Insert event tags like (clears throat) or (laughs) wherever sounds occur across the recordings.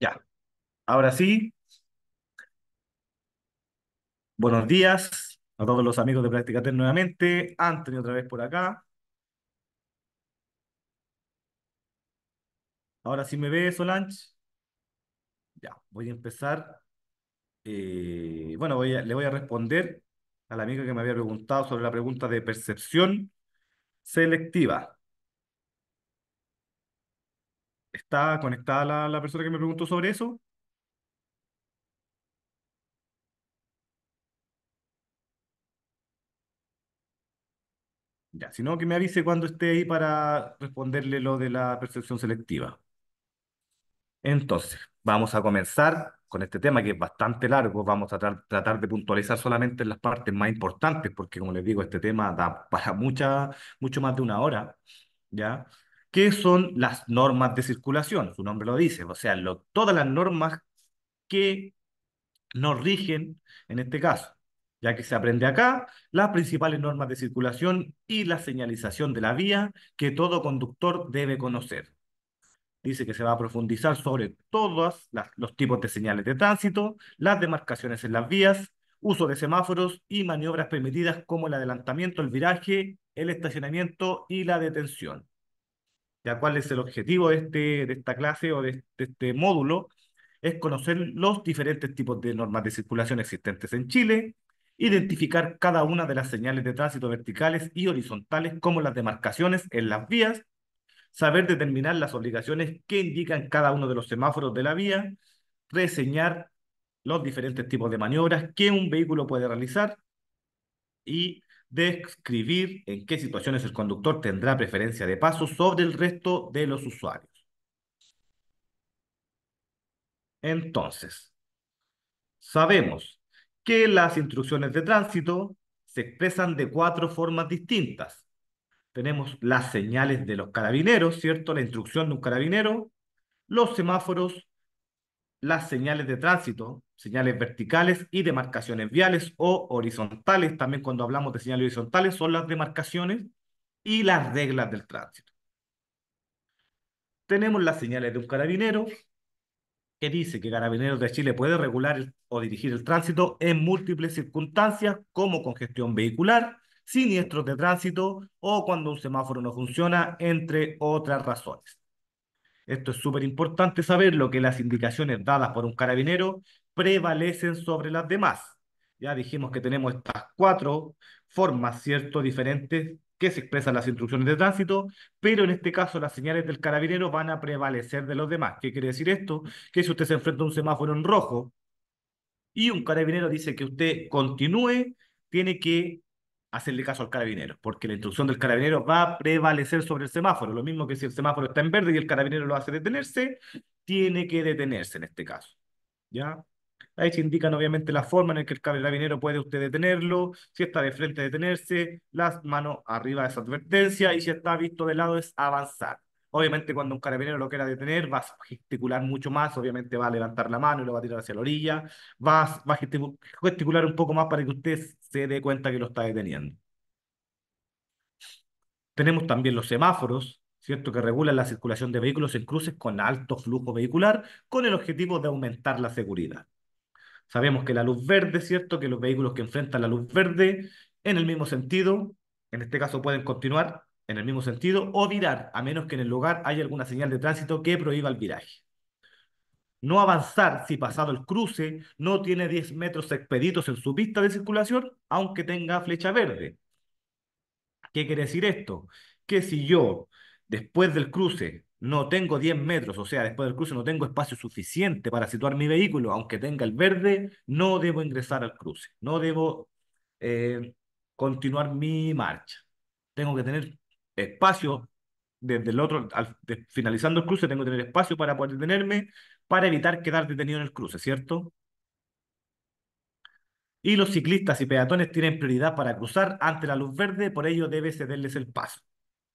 Ya. Ahora sí. Buenos días a todos los amigos de Práctica e nuevamente. Anthony otra vez por acá. Ahora sí me ve Solange. Ya, voy a empezar. Eh, bueno, voy a, le voy a responder al amigo que me había preguntado sobre la pregunta de percepción selectiva. ¿Está conectada la, la persona que me preguntó sobre eso? Ya, si no, que me avise cuando esté ahí para responderle lo de la percepción selectiva. Entonces, vamos a comenzar con este tema que es bastante largo. Vamos a tratar de puntualizar solamente las partes más importantes, porque como les digo, este tema da para mucha, mucho más de una hora, ¿ya? ¿Qué son las normas de circulación? Su nombre lo dice, o sea, todas las normas que nos rigen en este caso, ya que se aprende acá las principales normas de circulación y la señalización de la vía que todo conductor debe conocer. Dice que se va a profundizar sobre todos los tipos de señales de tránsito, las demarcaciones en las vías, uso de semáforos y maniobras permitidas como el adelantamiento, el viraje, el estacionamiento y la detención ya cuál es el objetivo de, este, de esta clase o de este módulo, es conocer los diferentes tipos de normas de circulación existentes en Chile, identificar cada una de las señales de tránsito verticales y horizontales como las demarcaciones en las vías, saber determinar las obligaciones que indican cada uno de los semáforos de la vía, reseñar los diferentes tipos de maniobras que un vehículo puede realizar y describir en qué situaciones el conductor tendrá preferencia de paso sobre el resto de los usuarios. Entonces, sabemos que las instrucciones de tránsito se expresan de cuatro formas distintas. Tenemos las señales de los carabineros, ¿cierto? La instrucción de un carabinero, los semáforos, las señales de tránsito, señales verticales y demarcaciones viales o horizontales, también cuando hablamos de señales horizontales son las demarcaciones y las reglas del tránsito. Tenemos las señales de un carabinero que dice que Carabineros de Chile puede regular o dirigir el tránsito en múltiples circunstancias como congestión vehicular, siniestros de tránsito o cuando un semáforo no funciona, entre otras razones. Esto es súper importante saberlo, que las indicaciones dadas por un carabinero prevalecen sobre las demás. Ya dijimos que tenemos estas cuatro formas, ¿cierto?, diferentes que se expresan las instrucciones de tránsito, pero en este caso las señales del carabinero van a prevalecer de los demás. ¿Qué quiere decir esto? Que si usted se enfrenta a un semáforo en rojo y un carabinero dice que usted continúe, tiene que hacerle caso al carabinero, porque la instrucción del carabinero va a prevalecer sobre el semáforo. Lo mismo que si el semáforo está en verde y el carabinero lo hace detenerse, tiene que detenerse en este caso. ¿Ya? Ahí se indican obviamente la forma en la que el carabinero puede usted detenerlo, si está de frente detenerse, las manos arriba es advertencia y si está visto de lado es avanzar. Obviamente cuando un carabinero lo quiera detener va a gesticular mucho más, obviamente va a levantar la mano y lo va a tirar hacia la orilla, va, va a gesticular un poco más para que usted se dé cuenta que lo está deteniendo. Tenemos también los semáforos, ¿cierto? que regulan la circulación de vehículos en cruces con alto flujo vehicular con el objetivo de aumentar la seguridad. Sabemos que la luz verde, ¿cierto? que los vehículos que enfrentan la luz verde en el mismo sentido, en este caso pueden continuar en el mismo sentido o virar, a menos que en el lugar haya alguna señal de tránsito que prohíba el viraje. No avanzar si pasado el cruce no tiene 10 metros expeditos en su pista de circulación, aunque tenga flecha verde. ¿Qué quiere decir esto? Que si yo, después del cruce, no tengo 10 metros, o sea, después del cruce no tengo espacio suficiente para situar mi vehículo, aunque tenga el verde, no debo ingresar al cruce, no debo eh, continuar mi marcha. Tengo que tener espacio desde el otro, al, finalizando el cruce, tengo que tener espacio para poder detenerme, para evitar quedar detenido en el cruce, ¿cierto? Y los ciclistas y peatones tienen prioridad para cruzar ante la luz verde, por ello debe cederles el paso.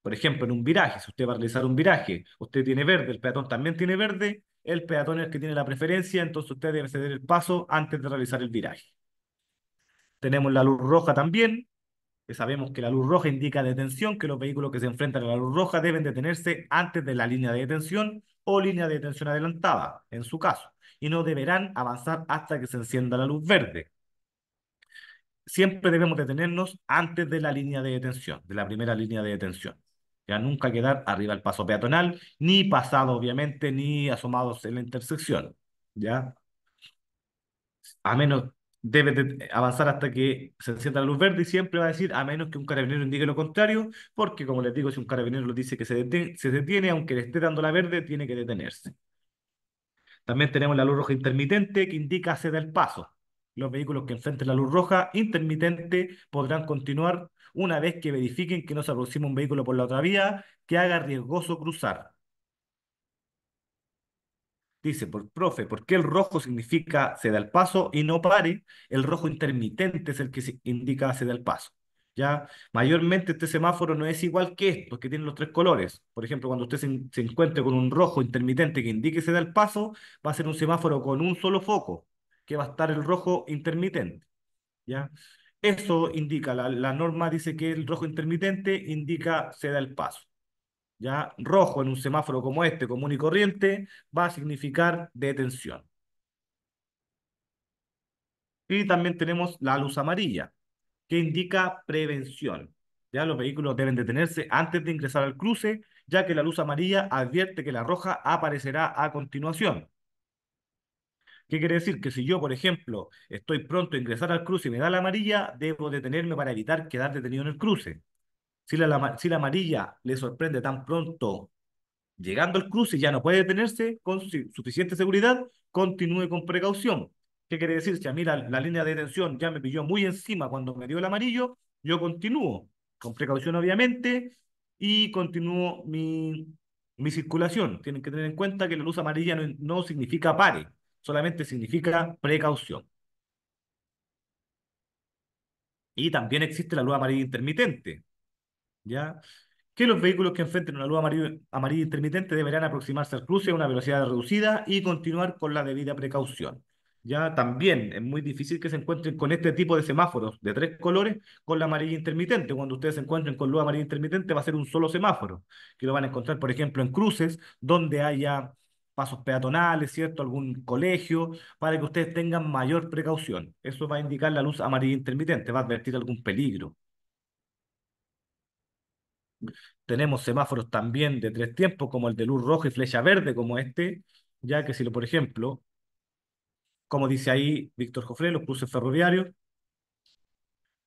Por ejemplo, en un viraje, si usted va a realizar un viraje, usted tiene verde, el peatón también tiene verde, el peatón es el que tiene la preferencia, entonces usted debe ceder el paso antes de realizar el viraje. Tenemos la luz roja también, sabemos que la luz roja indica detención, que los vehículos que se enfrentan a la luz roja deben detenerse antes de la línea de detención o línea de detención adelantada, en su caso, y no deberán avanzar hasta que se encienda la luz verde. Siempre debemos detenernos antes de la línea de detención, de la primera línea de detención. Ya nunca quedar arriba del paso peatonal, ni pasado, obviamente, ni asomados en la intersección. ¿Ya? A menos debe avanzar hasta que se encienda la luz verde y siempre va a decir, a menos que un carabinero indique lo contrario, porque como les digo, si un carabinero lo dice que se detiene, aunque le esté dando la verde, tiene que detenerse. También tenemos la luz roja intermitente que indica hacer el paso. Los vehículos que enfrenten la luz roja intermitente podrán continuar una vez que verifiquen que no se aproxima un vehículo por la otra vía que haga riesgoso cruzar. Dice, profe, ¿por qué el rojo significa se da el paso y no pare? El rojo intermitente es el que indica se da el paso. ¿ya? Mayormente este semáforo no es igual que estos, que tienen los tres colores. Por ejemplo, cuando usted se, encuentre con un rojo intermitente que indique se da el paso, va a ser un semáforo con un solo foco, que va a estar el rojo intermitente, ¿ya? Eso indica, la norma dice que el rojo intermitente indica se da el paso ya rojo en un semáforo como este, común y corriente, va a significar detención. Y también tenemos la luz amarilla, que indica prevención. Ya los vehículos deben detenerse antes de ingresar al cruce, ya que la luz amarilla advierte que la roja aparecerá a continuación. ¿Qué quiere decir? Que si yo, por ejemplo, estoy pronto a ingresar al cruce y me da la amarilla, debo detenerme para evitar quedar detenido en el cruce. Si la, amarilla le sorprende tan pronto llegando al cruce Y ya no puede detenerse con suficiente seguridad, continúe con precaución. ¿Qué quiere decir? Si a mí la, línea de detención ya me pilló muy encima cuando me dio el amarillo, yo continúo con precaución obviamente y continúo mi, circulación. Tienen que tener en cuenta que la luz amarilla no significa pare, solamente significa precaución. Y también existe la luz amarilla intermitente, ¿ya? que los vehículos que enfrenten una luz amarilla, intermitente deberán aproximarse al cruce a una velocidad reducida y continuar con la debida precaución. Ya también es muy difícil que se encuentren con este tipo de semáforos de tres colores con la amarilla intermitente. Cuando ustedes se encuentren con luz amarilla intermitente va a ser un solo semáforo, que lo van a encontrar, por ejemplo, en cruces donde haya pasos peatonales, ¿cierto? Algún colegio, para que ustedes tengan mayor precaución. Eso va a indicar la luz amarilla intermitente, va a advertir algún peligro. Tenemos semáforos también de tres tiempos, como el de luz roja y flecha verde, como este, ya que si, lo, por ejemplo, como dice ahí Víctor Jofre, los cruces ferroviarios,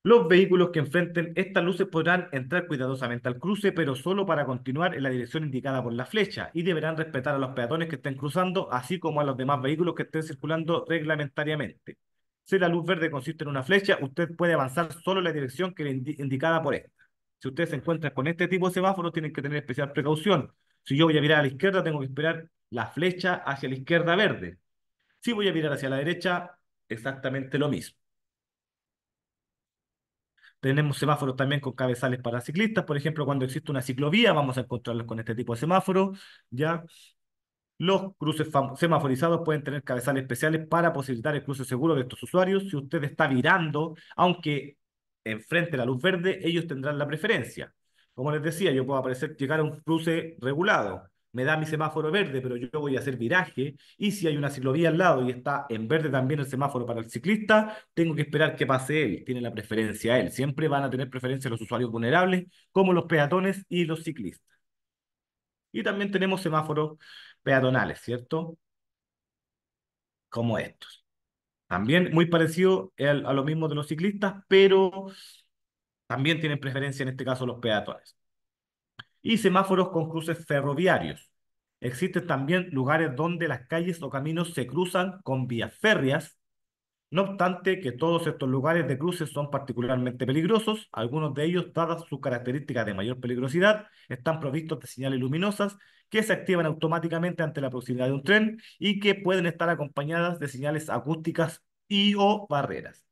los vehículos que enfrenten estas luces podrán entrar cuidadosamente al cruce, pero solo para continuar en la dirección indicada por la flecha y deberán respetar a los peatones que estén cruzando, así como a los demás vehículos que estén circulando reglamentariamente. Si la luz verde consiste en una flecha, usted puede avanzar solo en la dirección que le indicada por esta. Si ustedes se encuentran con este tipo de semáforo, tienen que tener especial precaución. Si yo voy a mirar a la izquierda, tengo que esperar la flecha hacia la izquierda verde. Si voy a mirar hacia la derecha, exactamente lo mismo. Tenemos semáforos también con cabezales para ciclistas. Por ejemplo, cuando existe una ciclovía, vamos a encontrarlos con este tipo de semáforo. ¿ya? Los cruces semaforizados pueden tener cabezales especiales para posibilitar el cruce seguro de estos usuarios. Si usted está virando, aunque enfrente de la luz verde, ellos tendrán la preferencia. Como les decía, yo puedo aparecer, llegar a un cruce regulado, me da mi semáforo verde, pero yo voy a hacer viraje, y si hay una ciclovía al lado y está en verde también el semáforo para el ciclista, tengo que esperar que pase él, tiene la preferencia él. Siempre van a tener preferencia los usuarios vulnerables, como los peatones y los ciclistas. Y también tenemos semáforos peatonales, ¿cierto? Como estos. También muy parecido eh, a lo mismo de los ciclistas, pero también tienen preferencia en este caso los peatones. Y semáforos con cruces ferroviarios. Existen también lugares donde las calles o caminos se cruzan con vías férreas no obstante que todos estos lugares de cruces son particularmente peligrosos, algunos de ellos, dadas sus características de mayor peligrosidad, están provistos de señales luminosas que se activan automáticamente ante la proximidad de un tren y que pueden estar acompañadas de señales acústicas y o barreras.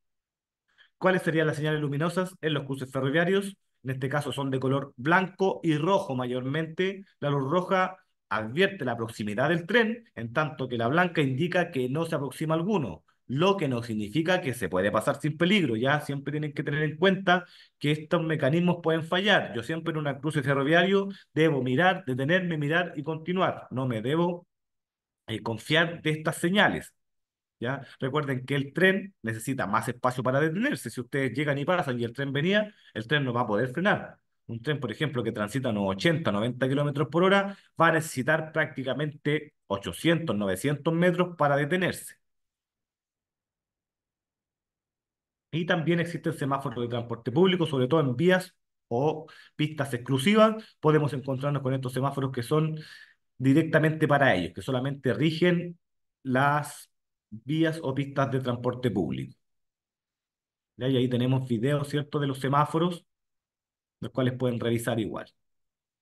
¿Cuáles serían las señales luminosas en los cruces ferroviarios? En este caso son de color blanco y rojo mayormente. La luz roja advierte la proximidad del tren, en tanto que la blanca indica que no se aproxima alguno lo que no significa que se puede pasar sin peligro. Ya siempre tienen que tener en cuenta que estos mecanismos pueden fallar. Yo siempre en una cruce ferroviario debo mirar, detenerme, mirar y continuar. No me debo eh, confiar de estas señales. ¿Ya? Recuerden que el tren necesita más espacio para detenerse. Si ustedes llegan y pasan y el tren venía, el tren no va a poder frenar. Un tren, por ejemplo, que transita a unos 80, 90 kilómetros por hora, va a necesitar prácticamente 800, 900 metros para detenerse. Y también existen semáforos de transporte público, sobre todo en vías o pistas exclusivas. Podemos encontrarnos con estos semáforos que son directamente para ellos, que solamente rigen las vías o pistas de transporte público. Y ahí tenemos videos, ¿cierto?, de los semáforos, los cuales pueden revisar igual.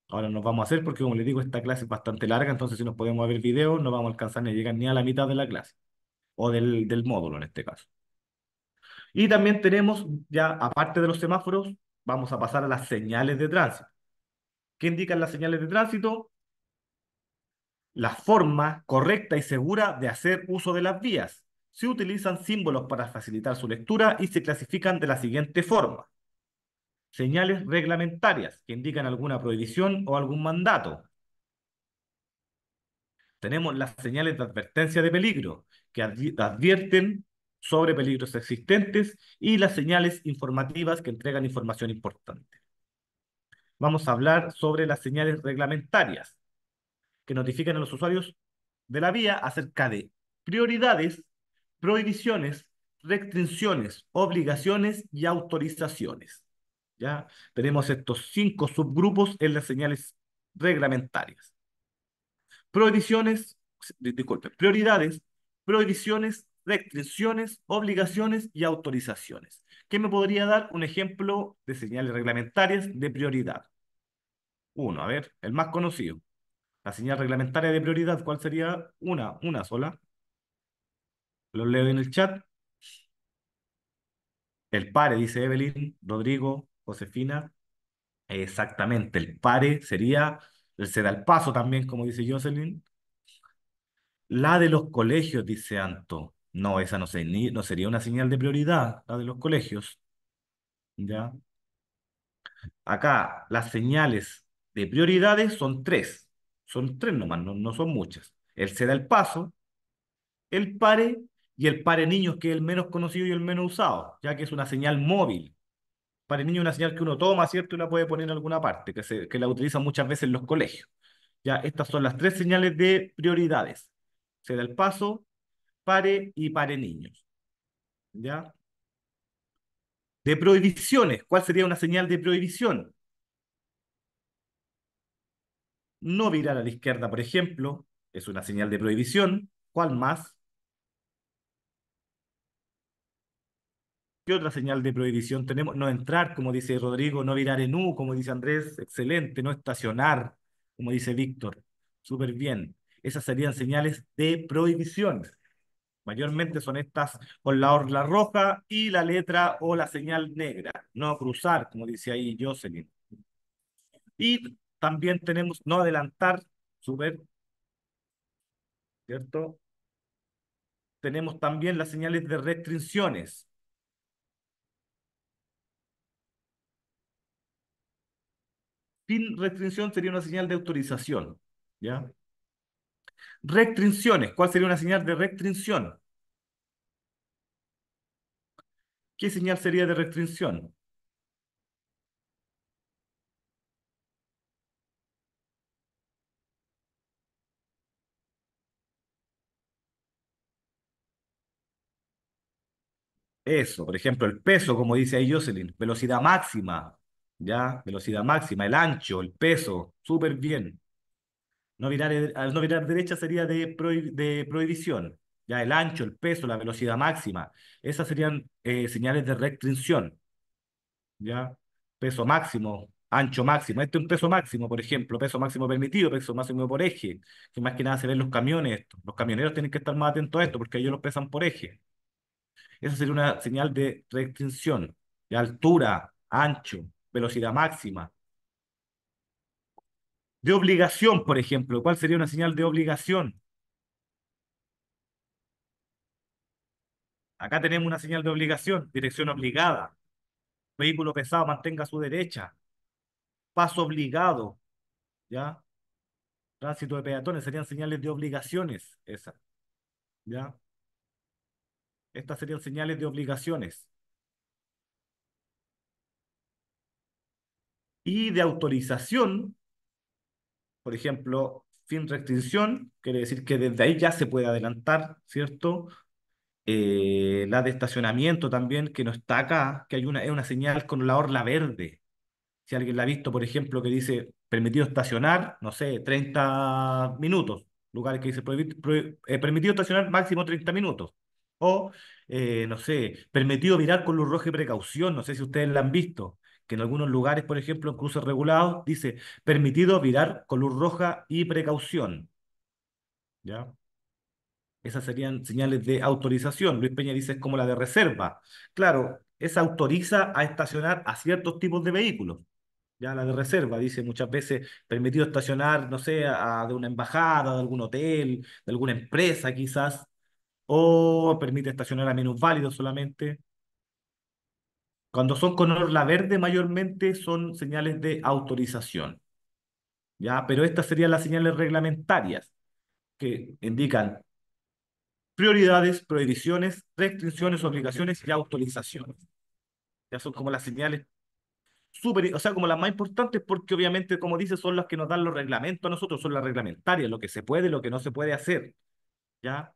Ahora nos vamos a hacer porque, como les digo, esta clase es bastante larga, entonces si nos podemos ver videos no vamos a alcanzar ni a llegar ni a la mitad de la clase, o del módulo en este caso. Y también tenemos, ya aparte de los semáforos, vamos a pasar a las señales de tránsito. ¿Qué indican las señales de tránsito? La forma correcta y segura de hacer uso de las vías. Se utilizan símbolos para facilitar su lectura y se clasifican de la siguiente forma. Señales reglamentarias que indican alguna prohibición o algún mandato. Tenemos las señales de advertencia de peligro que advierten sobre peligros existentes y las señales informativas que entregan información importante. Vamos a hablar sobre las señales reglamentarias que notifican a los usuarios de la vía acerca de prioridades, prohibiciones, restricciones, obligaciones y autorizaciones. ¿Ya? Tenemos estos cinco subgrupos en las señales reglamentarias. Prohibiciones, disculpe, prioridades, prohibiciones, restricciones, obligaciones y autorizaciones. ¿Qué me podría dar un ejemplo de señales reglamentarias de prioridad? Uno, a ver, el más conocido. La señal reglamentaria de prioridad, ¿cuál sería? Una, una sola. Lo leo en el chat. El pare, dice Evelyn, Rodrigo, Josefina. Exactamente, el pare sería el paso también, como dice Jocelyn. La de los colegios, dice Anto. No, esa no, sería una señal de prioridad, la de los colegios. ¿Ya? Acá las señales de prioridades son tres. Son tres nomás, no, no son muchas. El se da el paso, el pare y el pare niños, que es el menos conocido y el menos usado, ya que es una señal móvil. Pare niños es una señal que uno toma, ¿cierto? Y la puede poner en alguna parte, que, se, que la utilizan muchas veces en los colegios. Ya, estas son las tres señales de prioridades. Se da el paso, pare y pare niños. ¿Ya? De prohibiciones, ¿cuál sería una señal de prohibición? No virar a la izquierda, por ejemplo, es una señal de prohibición. ¿Cuál más? ¿Qué otra señal de prohibición tenemos? No entrar, como dice Rodrigo, no virar en U, como dice Andrés, excelente, no estacionar, como dice Víctor, súper bien. Esas serían señales de prohibiciones. Mayormente son estas con la orla roja y la letra o la señal negra. No cruzar, como dice ahí Jocelyn. Y también tenemos no adelantar, subir, ¿cierto? Tenemos también las señales de restricciones. Sin restricción sería una señal de autorización, ¿ya? Restricciones. ¿Cuál sería una señal de restricción? ¿Qué señal sería de restricción? Eso, por ejemplo, el peso, como dice ahí Jocelyn, velocidad máxima, ¿ya? Velocidad máxima, el ancho, el peso, súper bien. No virar, al no derecha sería de, prohibición. Ya el ancho, el peso, la velocidad máxima. Esas serían eh, señales de restricción. Ya peso máximo, ancho máximo. Este es un peso máximo, por ejemplo, peso máximo permitido, peso máximo por eje. Que más que nada se ven los camiones. Los camioneros tienen que estar más atentos a esto porque ellos los pesan por eje. Esa sería una señal de restricción, de altura, ancho, velocidad máxima de obligación, por ejemplo. ¿Cuál sería una señal de obligación? Acá tenemos una señal de obligación, dirección obligada. Vehículo pesado, mantenga su derecha. Paso obligado. ¿Ya? Tránsito de peatones serían señales de obligaciones, Esa. ¿Ya? Estas serían señales de obligaciones. Y de autorización por ejemplo, fin extinción, quiere decir que desde ahí ya se puede adelantar, ¿cierto? Eh, la de estacionamiento también, que no está acá, que hay una, es una señal con la orla verde. Si alguien la ha visto, por ejemplo, que dice permitido estacionar, no sé, 30 minutos, lugares que dice eh, permitido estacionar máximo 30 minutos. O, eh, no sé, permitido mirar con luz roja y precaución, no sé si ustedes la han visto en algunos lugares, por ejemplo, en cruces regulados, dice permitido virar con luz roja y precaución. ¿Ya? Esas serían señales de autorización. Luis Peña dice es como la de reserva. Claro, esa autoriza a estacionar a ciertos tipos de vehículos. Ya la de reserva dice muchas veces permitido estacionar, no sé, a, de una embajada, de algún hotel, de alguna empresa quizás, o permite estacionar a menos válidos solamente. Cuando son color la verde, mayormente son señales de autorización. ¿ya? Pero estas serían las señales reglamentarias que indican prioridades, prohibiciones, restricciones, obligaciones y autorizaciones. Ya son como las señales super, o sea, como las más importantes porque obviamente, como dice, son las que nos dan los reglamentos a nosotros, son las reglamentarias, lo que se puede, lo que no se puede hacer. ¿Ya?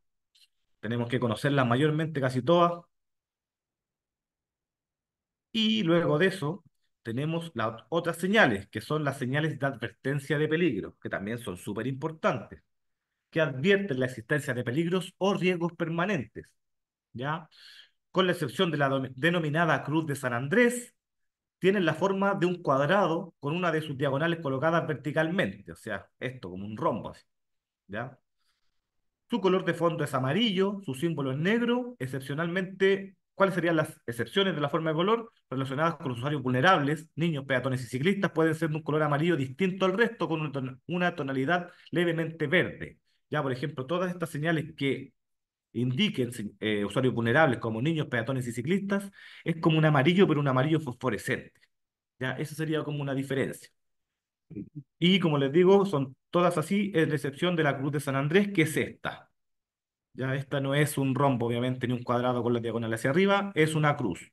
Tenemos que conocerlas mayormente casi todas y luego de eso tenemos las otras señales, que son las señales de advertencia de peligro, que también son súper importantes, que advierten la existencia de peligros o riesgos permanentes, ¿ya? Con la excepción de la denominada Cruz de San Andrés, tienen la forma de un cuadrado con una de sus diagonales colocadas verticalmente, o sea, esto como un rombo, ¿ya? Su color de fondo es amarillo, su símbolo es negro, excepcionalmente cuáles serían las excepciones de la forma de color relacionadas con los usuarios vulnerables, niños, peatones y ciclistas, pueden ser de un color amarillo distinto al resto con una tonalidad levemente verde. Ya, por ejemplo, todas estas señales que indiquen eh, usuarios vulnerables como niños, peatones y ciclistas, es como un amarillo, pero un amarillo fosforescente. Ya, eso sería como una diferencia. Y como les digo, son todas así, en excepción de la Cruz de San Andrés, que es esta. Ya esta no es un rombo, obviamente, ni un cuadrado con la diagonal hacia arriba, es una cruz.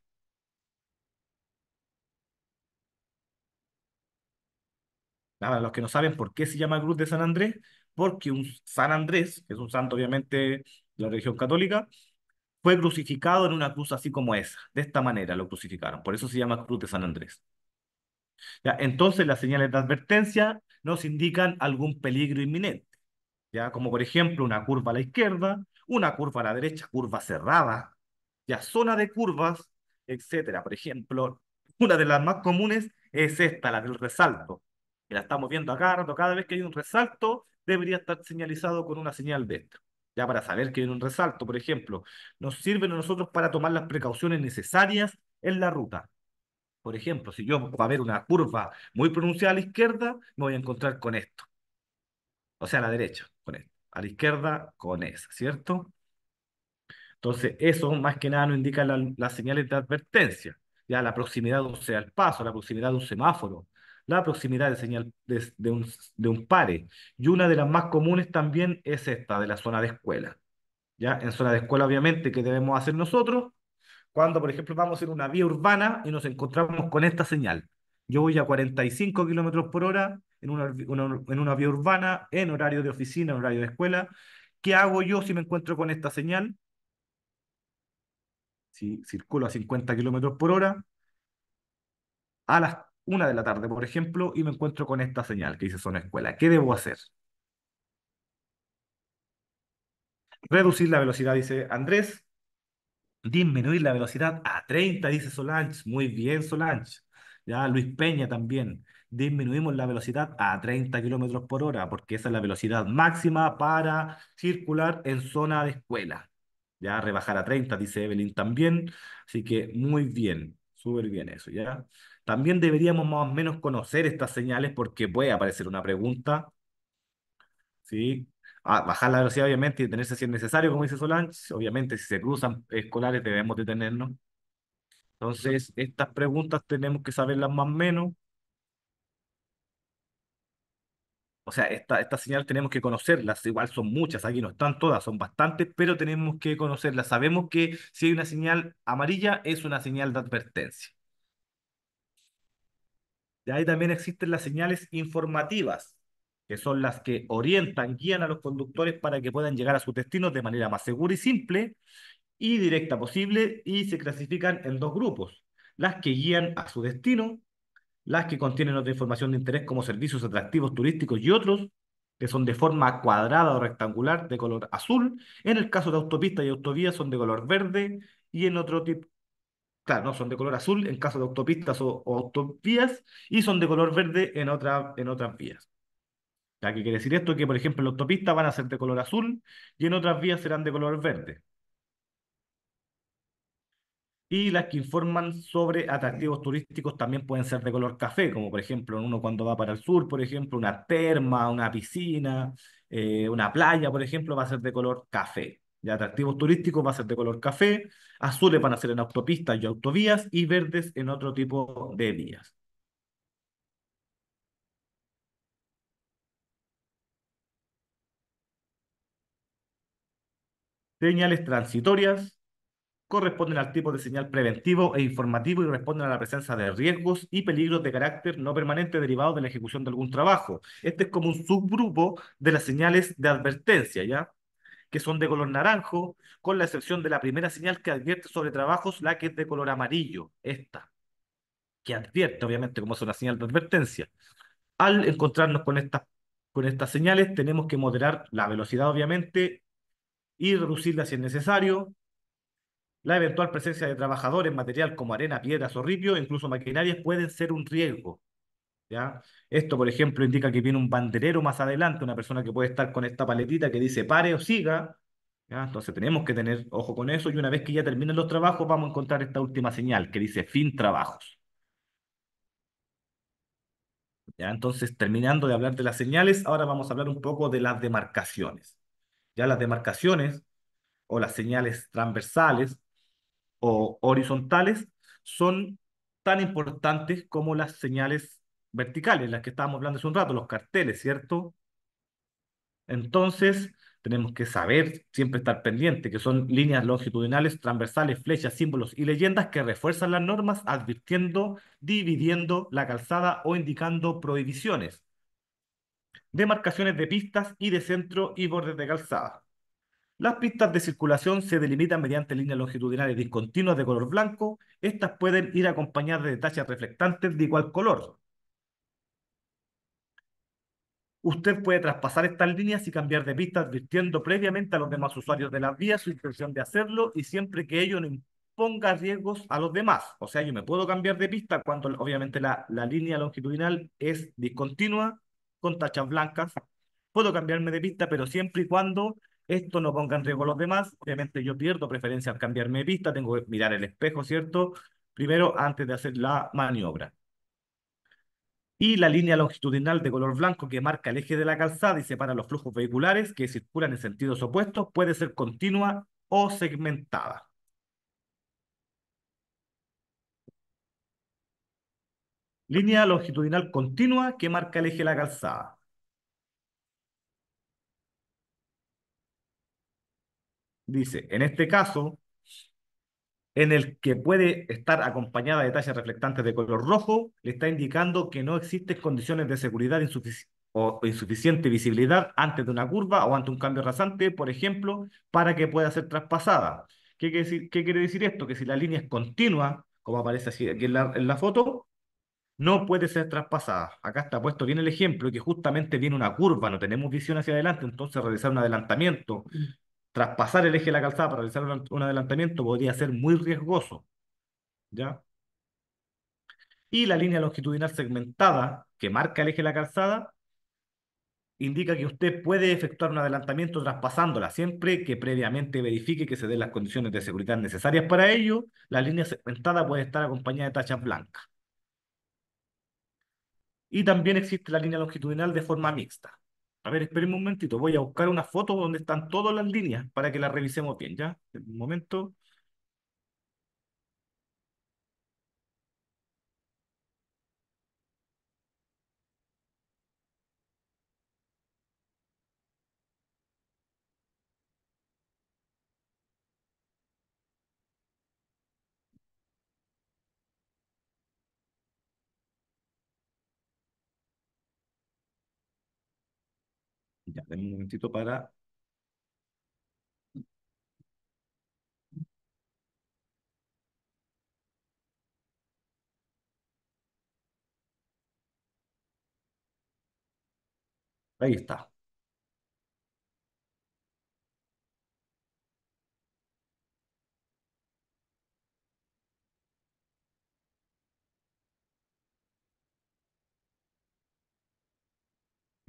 nada los que no saben por qué se llama Cruz de San Andrés, porque un San Andrés, que es un santo obviamente de la religión católica, fue crucificado en una cruz así como esa, de esta manera lo crucificaron, por eso se llama Cruz de San Andrés. Ya, entonces las señales de advertencia nos indican algún peligro inminente, ya como por ejemplo una curva a la izquierda, una curva a la derecha, curva cerrada, ya zona de curvas, etcétera. Por ejemplo, una de las más comunes es esta, la del resalto. Que la estamos viendo acá, cada vez que hay un resalto, debería estar señalizado con una señal de Ya para saber que hay un resalto, por ejemplo, nos sirven a nosotros para tomar las precauciones necesarias en la ruta. Por ejemplo, si yo voy a ver una curva muy pronunciada a la izquierda, me voy a encontrar con esto. O sea, a la derecha, con esto a la izquierda con esa, ¿cierto? Entonces, eso más que nada nos indica la, las señales de advertencia, ya la proximidad de un al paso, la proximidad de un semáforo, la proximidad de, señal, de, de, un, de un pare. Y una de las más comunes también es esta, de la zona de escuela. ¿Ya? En zona de escuela, obviamente, ¿qué debemos hacer nosotros? Cuando, por ejemplo, vamos en una vía urbana y nos encontramos con esta señal. Yo voy a 45 kilómetros por hora en una, en una vía urbana, en horario de oficina, en horario de escuela. ¿Qué hago yo si me encuentro con esta señal? Si circulo a 50 kilómetros por hora, a las 1 de la tarde, por ejemplo, y me encuentro con esta señal que dice zona escuela. ¿Qué debo hacer? Reducir la velocidad, dice Andrés. Disminuir la velocidad a 30, dice Solange. Muy bien, Solange. Ya Luis Peña también. Disminuimos la velocidad a 30 kilómetros por hora, porque esa es la velocidad máxima para circular en zona de escuela. Ya rebajar a 30, dice Evelyn también. Así que muy bien, súper bien eso, ¿ya? También deberíamos más o menos conocer estas señales porque puede aparecer una pregunta. ¿Sí? bajar la velocidad, obviamente, y detenerse si es necesario, como dice Solange. Obviamente, si se cruzan escolares, debemos detenernos. Entonces, estas preguntas tenemos que saberlas más o menos. O sea, estas esta señales tenemos que conocerlas, igual son muchas, aquí no están todas, son bastantes, pero tenemos que conocerlas. Sabemos que si hay una señal amarilla, es una señal de advertencia. De ahí también existen las señales informativas, que son las que orientan, guían a los conductores para que puedan llegar a su destino de manera más segura y simple, y directa posible y se clasifican en dos grupos, las que guían a su destino, las que contienen otra información de interés como servicios atractivos turísticos y otros, que son de forma cuadrada o rectangular de color azul, en el caso de autopistas y autovías son de color verde y en otro tipo, claro, no son de color azul en caso de autopistas o, autovías y son de color verde en, otra, en otras vías. ¿Qué quiere decir esto? Que, por ejemplo, en autopistas van a ser de color azul y en otras vías serán de color verde y las que informan sobre atractivos turísticos también pueden ser de color café, como por ejemplo uno cuando va para el sur, por ejemplo, una terma, una piscina, eh, una playa, por ejemplo, va a ser de color café. atractivos turísticos va a ser de color café, azules van a ser en autopistas y autovías y verdes en otro tipo de vías. Señales transitorias, corresponden al tipo de señal preventivo e informativo y responden a la presencia de riesgos y peligros de carácter no permanente derivados de la ejecución de algún trabajo. Este es como un subgrupo de las señales de advertencia, ¿ya? que son de color naranjo, con la excepción de la primera señal que advierte sobre trabajos, la que es de color amarillo, esta, que advierte obviamente como es una señal de advertencia. Al encontrarnos con estas, con estas señales, tenemos que moderar la velocidad obviamente y reducirla si es necesario, la eventual presencia de trabajadores, material como arena, piedras o ripio, incluso maquinarias, pueden ser un riesgo. ¿ya? Esto, por ejemplo, indica que viene un banderero más adelante, una persona que puede estar con esta paletita que dice pare o siga. Entonces tenemos que tener ojo con eso y una vez que ya terminen los trabajos vamos a encontrar esta última señal que dice fin trabajos. ¿Ya? Entonces, terminando de hablar de las señales, ahora vamos a hablar un poco de las demarcaciones. Ya las demarcaciones o las señales transversales o horizontales son tan importantes como las señales verticales, las que estábamos hablando hace un rato, los carteles, ¿cierto? Entonces, tenemos que saber, siempre estar pendiente, que son líneas longitudinales, transversales, flechas, símbolos y leyendas que refuerzan las normas advirtiendo, dividiendo la calzada o indicando prohibiciones, demarcaciones de pistas y de centro y bordes de calzada. Las pistas de circulación se delimitan mediante líneas longitudinales discontinuas de color blanco. Estas pueden ir acompañadas de tachas reflectantes de igual color. Usted puede traspasar estas líneas y cambiar de pista advirtiendo previamente a los demás usuarios de la vía su intención de hacerlo y siempre que ello no imponga riesgos a los demás. O sea, yo me puedo cambiar de pista cuando obviamente la, la línea longitudinal es discontinua con tachas blancas. Puedo cambiarme de pista, pero siempre y cuando esto no ponga en riesgo a los demás. Obviamente yo pierdo preferencia al cambiarme de pista, tengo que mirar el espejo, ¿cierto? Primero antes de hacer la maniobra. Y la línea longitudinal de color blanco que marca el eje de la calzada y separa los flujos vehiculares que circulan en sentidos opuestos puede ser continua o segmentada. Línea longitudinal continua que marca el eje de la calzada. Dice, en este caso, en el que puede estar acompañada de tallas reflectantes de color rojo, le está indicando que no existen condiciones de seguridad o insuficiente visibilidad antes de una curva o ante un cambio rasante, por ejemplo, para que pueda ser traspasada. ¿Qué quiere decir, esto? Que si la línea es continua, como aparece aquí en la, en la foto, no puede ser traspasada. Acá está puesto bien el ejemplo, que justamente viene una curva, no tenemos visión hacia adelante, entonces realizar un adelantamiento traspasar el eje de la calzada para realizar un adelantamiento podría ser muy riesgoso. ¿Ya? Y la línea longitudinal segmentada que marca el eje de la calzada indica que usted puede efectuar un adelantamiento traspasándola siempre que previamente verifique que se den las condiciones de seguridad necesarias para ello. La línea segmentada puede estar acompañada de tachas blancas. Y también existe la línea longitudinal de forma mixta. A ver, esperen un momentito. Voy a buscar una foto donde están todas las líneas para que las revisemos bien, ¿ya? Un momento. Ya, tengo un momentito para... Ahí está.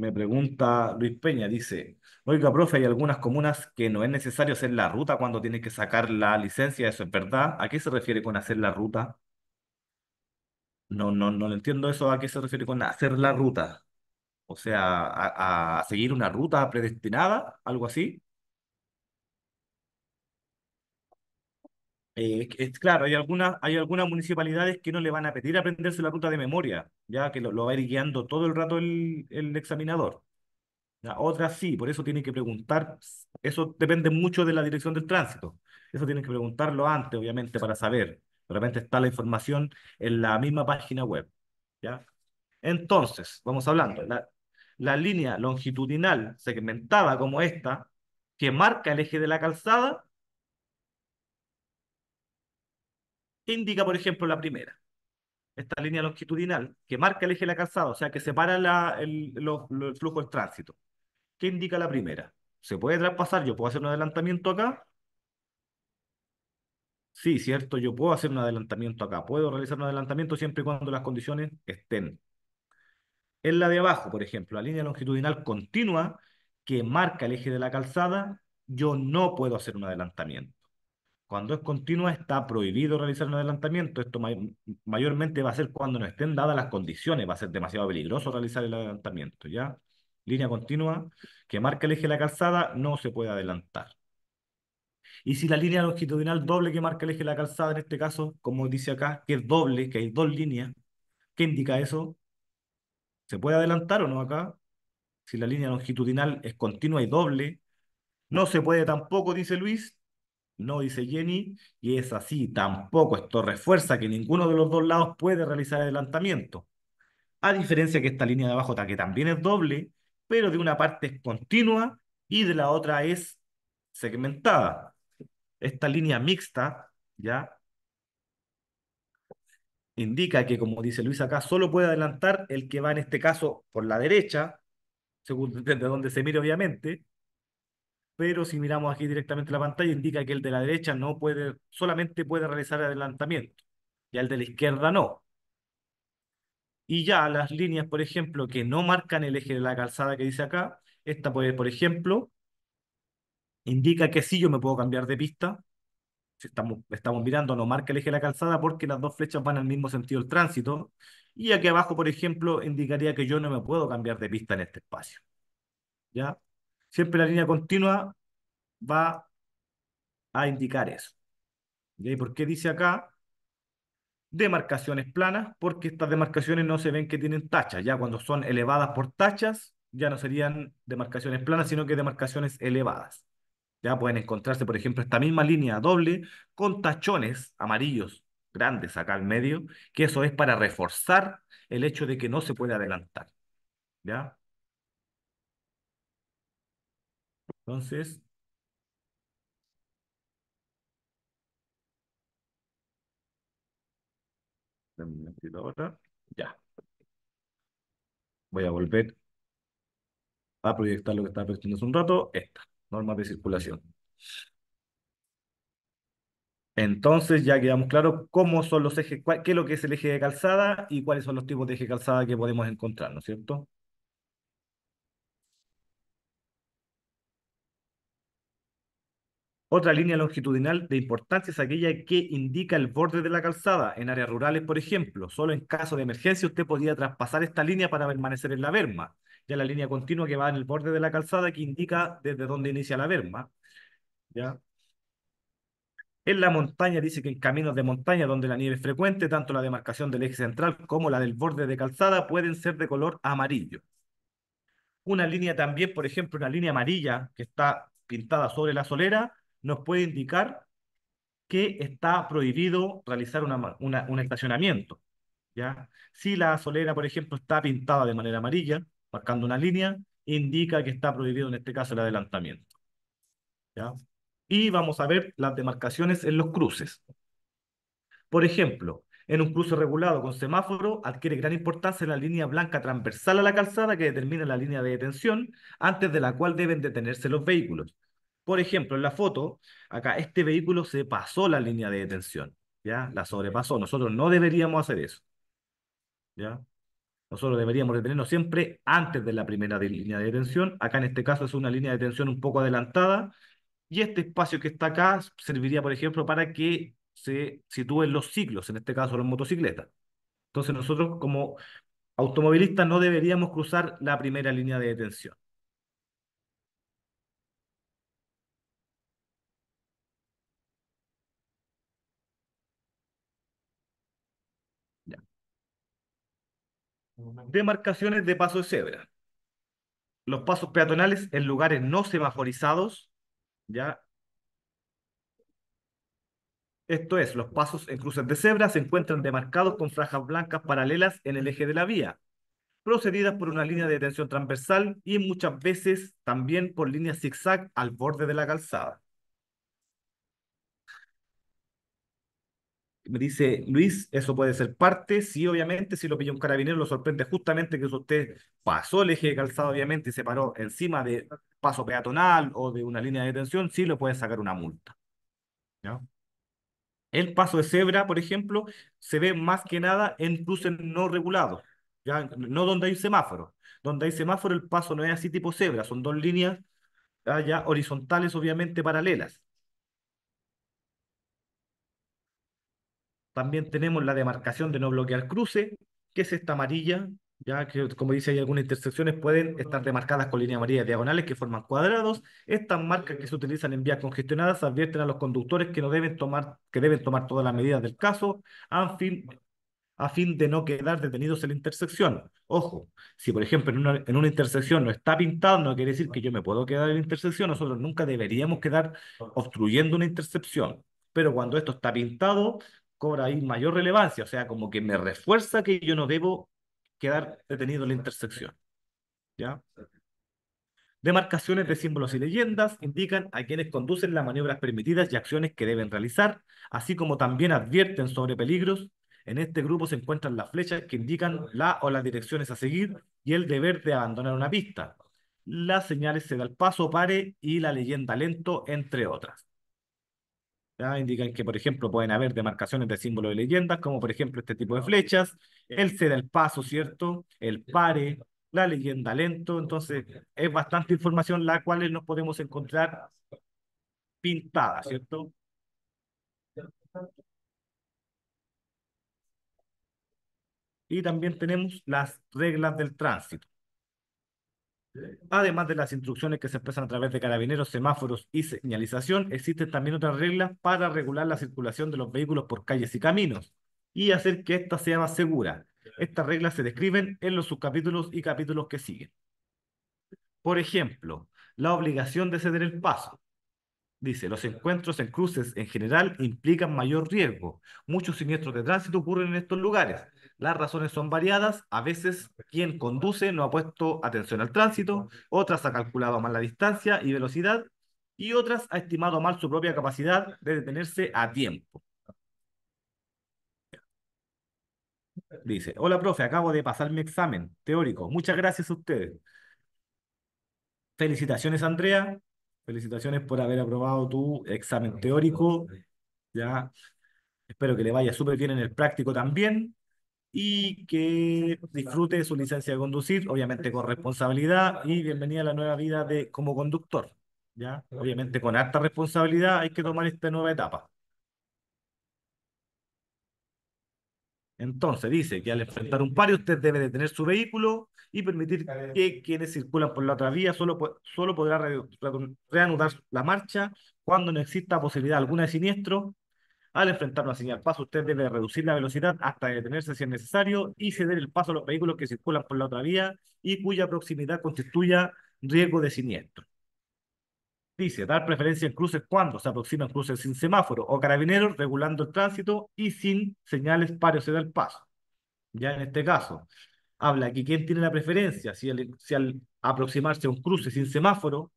Me pregunta Luis Peña, dice, oiga, profe, hay algunas comunas que no es necesario hacer la ruta cuando tienes que sacar la licencia, ¿eso es verdad? ¿A qué se refiere con hacer la ruta? No, no, no entiendo eso, ¿a qué se refiere con hacer la ruta? O sea, a seguir una ruta predestinada, algo así. Eh, claro, hay algunas, hay algunas municipalidades que no le van a pedir aprenderse la ruta de memoria, ya que lo, va a ir guiando todo el rato el, examinador. La otra sí, por eso tienen que preguntar, eso depende mucho de la dirección del tránsito. Eso tienen que preguntarlo antes, obviamente, para saber. Realmente está la información en la misma página web. ¿ya? Entonces, vamos hablando, la, la línea longitudinal segmentada como esta, que marca el eje de la calzada, ¿Qué indica, por ejemplo, la primera? Esta línea longitudinal que marca el eje de la calzada, o sea, que separa la, el, el flujo del tránsito. ¿Qué indica la primera? ¿Se puede traspasar? ¿Yo puedo hacer un adelantamiento acá? Sí, cierto, yo puedo hacer un adelantamiento acá. Puedo realizar un adelantamiento siempre y cuando las condiciones estén. En la de abajo, por ejemplo, la línea longitudinal continua que marca el eje de la calzada, yo no puedo hacer un adelantamiento. Cuando es continua está prohibido realizar un adelantamiento. Esto mayormente va a ser cuando no estén dadas las condiciones. Va a ser demasiado peligroso realizar el adelantamiento. ¿ya? Línea continua que marca el eje de la calzada no se puede adelantar. Y si la línea longitudinal doble que marca el eje de la calzada, en este caso, como dice acá, que es doble, que hay dos líneas, ¿qué indica eso? ¿Se puede adelantar o no acá? Si la línea longitudinal es continua y doble, no se puede tampoco, dice Luis, no, dice Jenny, y es así, tampoco. Esto refuerza que ninguno de los dos lados puede realizar adelantamiento. A diferencia que esta línea de abajo que también es doble, pero de una parte es continua y de la otra es segmentada. Esta línea mixta, ¿ya? Indica que, como dice Luis acá, solo puede adelantar el que va en este caso por la derecha, según desde (laughs) donde se mire obviamente, pero si miramos aquí directamente la pantalla, indica que el de la derecha no puede, solamente puede realizar adelantamiento, y el de la izquierda no. Y ya las líneas, por ejemplo, que no marcan el eje de la calzada que dice acá, esta, puede, por ejemplo, indica que sí yo me puedo cambiar de pista. Si estamos, estamos mirando, no marca el eje de la calzada porque las dos flechas van al mismo sentido del tránsito. Y aquí abajo, por ejemplo, indicaría que yo no me puedo cambiar de pista en este espacio. ¿Ya? Siempre la línea continua va a indicar eso. ¿Y por qué dice acá demarcaciones planas? Porque estas demarcaciones no se ven que tienen tachas. Ya cuando son elevadas por tachas, ya no serían demarcaciones planas, sino que demarcaciones elevadas. Ya pueden encontrarse, por ejemplo, esta misma línea doble con tachones amarillos grandes acá al medio, que eso es para reforzar el hecho de que no se puede adelantar. ¿Ya? Entonces, Ya. Voy a volver a proyectar lo que estaba proyectando hace un rato. Esta, norma de circulación. Entonces ya quedamos claros cómo son los ejes, qué es lo que es el eje de calzada y cuáles son los tipos de eje de calzada que podemos encontrar, ¿no es cierto? Otra línea longitudinal de importancia es aquella que indica el borde de la calzada. En áreas rurales, por ejemplo, solo en caso de emergencia usted podría traspasar esta línea para permanecer en la berma. Ya la línea continua que va en el borde de la calzada que indica desde dónde inicia la verma. ¿Ya? En la montaña dice que en caminos de montaña donde la nieve es frecuente, tanto la demarcación del eje central como la del borde de calzada pueden ser de color amarillo. Una línea también, por ejemplo, una línea amarilla que está pintada sobre la solera, nos puede indicar que está prohibido realizar un estacionamiento. ¿ya? Si la solera, por ejemplo, está pintada de manera amarilla, marcando una línea, indica que está prohibido en este caso el adelantamiento. ¿ya? Y vamos a ver las demarcaciones en los cruces. Por ejemplo, en un cruce regulado con semáforo adquiere gran importancia la línea blanca transversal a la calzada que determina la línea de detención, antes de la cual deben detenerse los vehículos. Por ejemplo, en la foto, acá este vehículo se pasó la línea de detención, ¿ya? La sobrepasó. Nosotros no deberíamos hacer eso, ¿ya? Nosotros deberíamos detenernos siempre antes de la primera línea de detención. Acá en este caso es una línea de detención un poco adelantada. Y este espacio que está acá serviría, por ejemplo, para que se sitúen los ciclos, en este caso las motocicletas. Entonces nosotros como automovilistas no deberíamos cruzar la primera línea de detención. Demarcaciones de paso de cebra. Los pasos peatonales en lugares no semaforizados, ¿ya? Esto es, los pasos en cruces de cebra se encuentran demarcados con franjas blancas paralelas en el eje de la vía, procedidas por una línea de tensión transversal y muchas veces también por líneas zigzag al borde de la calzada. me dice, Luis, eso puede ser parte, sí, obviamente, si lo pilla un carabinero, lo sorprende justamente que usted pasó el eje de calzado, obviamente, y se paró encima de paso peatonal o de una línea de detención, sí lo puede sacar una multa. El paso de cebra, por ejemplo, se ve más que nada en cruces no regulados, ¿ya? no donde hay semáforo. Donde hay semáforo, el paso no es así tipo cebra, son dos líneas ah, ¿ya? horizontales, obviamente paralelas. También tenemos la demarcación de no bloquear cruce, que es esta amarilla, ya que como dice hay algunas intersecciones pueden estar demarcadas con líneas amarillas diagonales que forman cuadrados. Estas marcas que se utilizan en vías congestionadas advierten a los conductores que no deben tomar, que deben tomar todas las medidas del caso, a fin, a fin de no quedar detenidos en la intersección. Ojo, si por ejemplo en una, en una intersección no está pintado, no quiere decir que yo me puedo quedar en la intersección, nosotros nunca deberíamos quedar obstruyendo una intersección pero cuando esto está pintado, cobra ahí mayor relevancia, o sea, como que me refuerza que yo no debo quedar detenido en la intersección. ¿Ya? Demarcaciones de símbolos y leyendas indican a quienes conducen las maniobras permitidas y acciones que deben realizar, así como también advierten sobre peligros. En este grupo se encuentran las flechas que indican la o las direcciones a seguir y el deber de abandonar una pista. Las señales se da el paso, pare y la leyenda lento, entre otras. Indican que, por ejemplo, pueden haber demarcaciones de símbolos de leyendas, como por ejemplo este tipo de ah, flechas, el ceda el paso, ¿cierto? El pare, la leyenda lento, entonces es bastante información la cual nos podemos encontrar pintada, ¿cierto? Y también tenemos las reglas del tránsito. Además de las instrucciones que se expresan a través de carabineros, semáforos y señalización, existen también otras reglas para regular la circulación de los vehículos por calles y caminos y hacer que ésta sea más segura. Estas reglas se describen en los subcapítulos y capítulos que siguen. Por ejemplo, la obligación de ceder el paso. Dice, los encuentros en cruces en general implican mayor riesgo. Muchos siniestros de tránsito ocurren en estos lugares. Las razones son variadas. A veces quien conduce no ha puesto atención al tránsito, otras ha calculado mal la distancia y velocidad y otras ha estimado mal su propia capacidad de detenerse a tiempo. Dice, hola profe, acabo de pasar mi examen teórico. Muchas gracias a ustedes. Felicitaciones, Andrea. Felicitaciones por haber aprobado tu examen teórico. Ya. Espero que le vaya súper bien en el práctico también y que disfrute su licencia de conducir, obviamente con responsabilidad y bienvenida a la nueva vida de, como conductor. ¿ya? Obviamente con alta responsabilidad hay que tomar esta nueva etapa. Entonces dice que al enfrentar un pario usted debe detener su vehículo y permitir que quienes circulan por la otra vía solo, solo podrá reanudar la marcha cuando no exista posibilidad alguna de siniestro al enfrentar una señal paso, usted debe reducir la velocidad hasta detenerse si es necesario y ceder el paso a los vehículos que circulan por la otra vía y cuya proximidad constituya riesgo de siniestro. Dice, dar preferencia en cruces cuando se aproximan cruces sin semáforo o carabineros regulando el tránsito y sin señales para ceder el paso. Ya en este caso, habla aquí quién tiene la preferencia, si al aproximarse a un cruce sin semáforo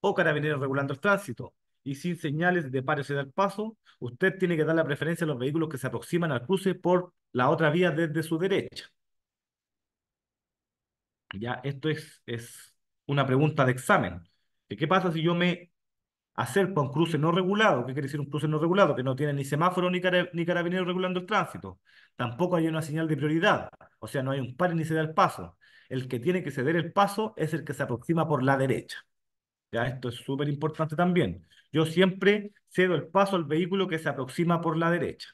o carabineros regulando el tránsito y sin señales de paro se da el paso, usted tiene que dar la preferencia a los vehículos que se aproximan al cruce por la otra vía desde su derecha. Ya, esto es, es una pregunta de examen. ¿Qué pasa si yo me acerco a un cruce no regulado? ¿Qué quiere decir un cruce no regulado? Que no tiene ni semáforo ni, ni carabinero regulando el tránsito. Tampoco hay una señal de prioridad. O sea, no hay un par ni se da el paso. El que tiene que ceder el paso es el que se aproxima por la derecha. Ya, esto es súper importante también yo siempre cedo el paso al vehículo que se aproxima por la derecha.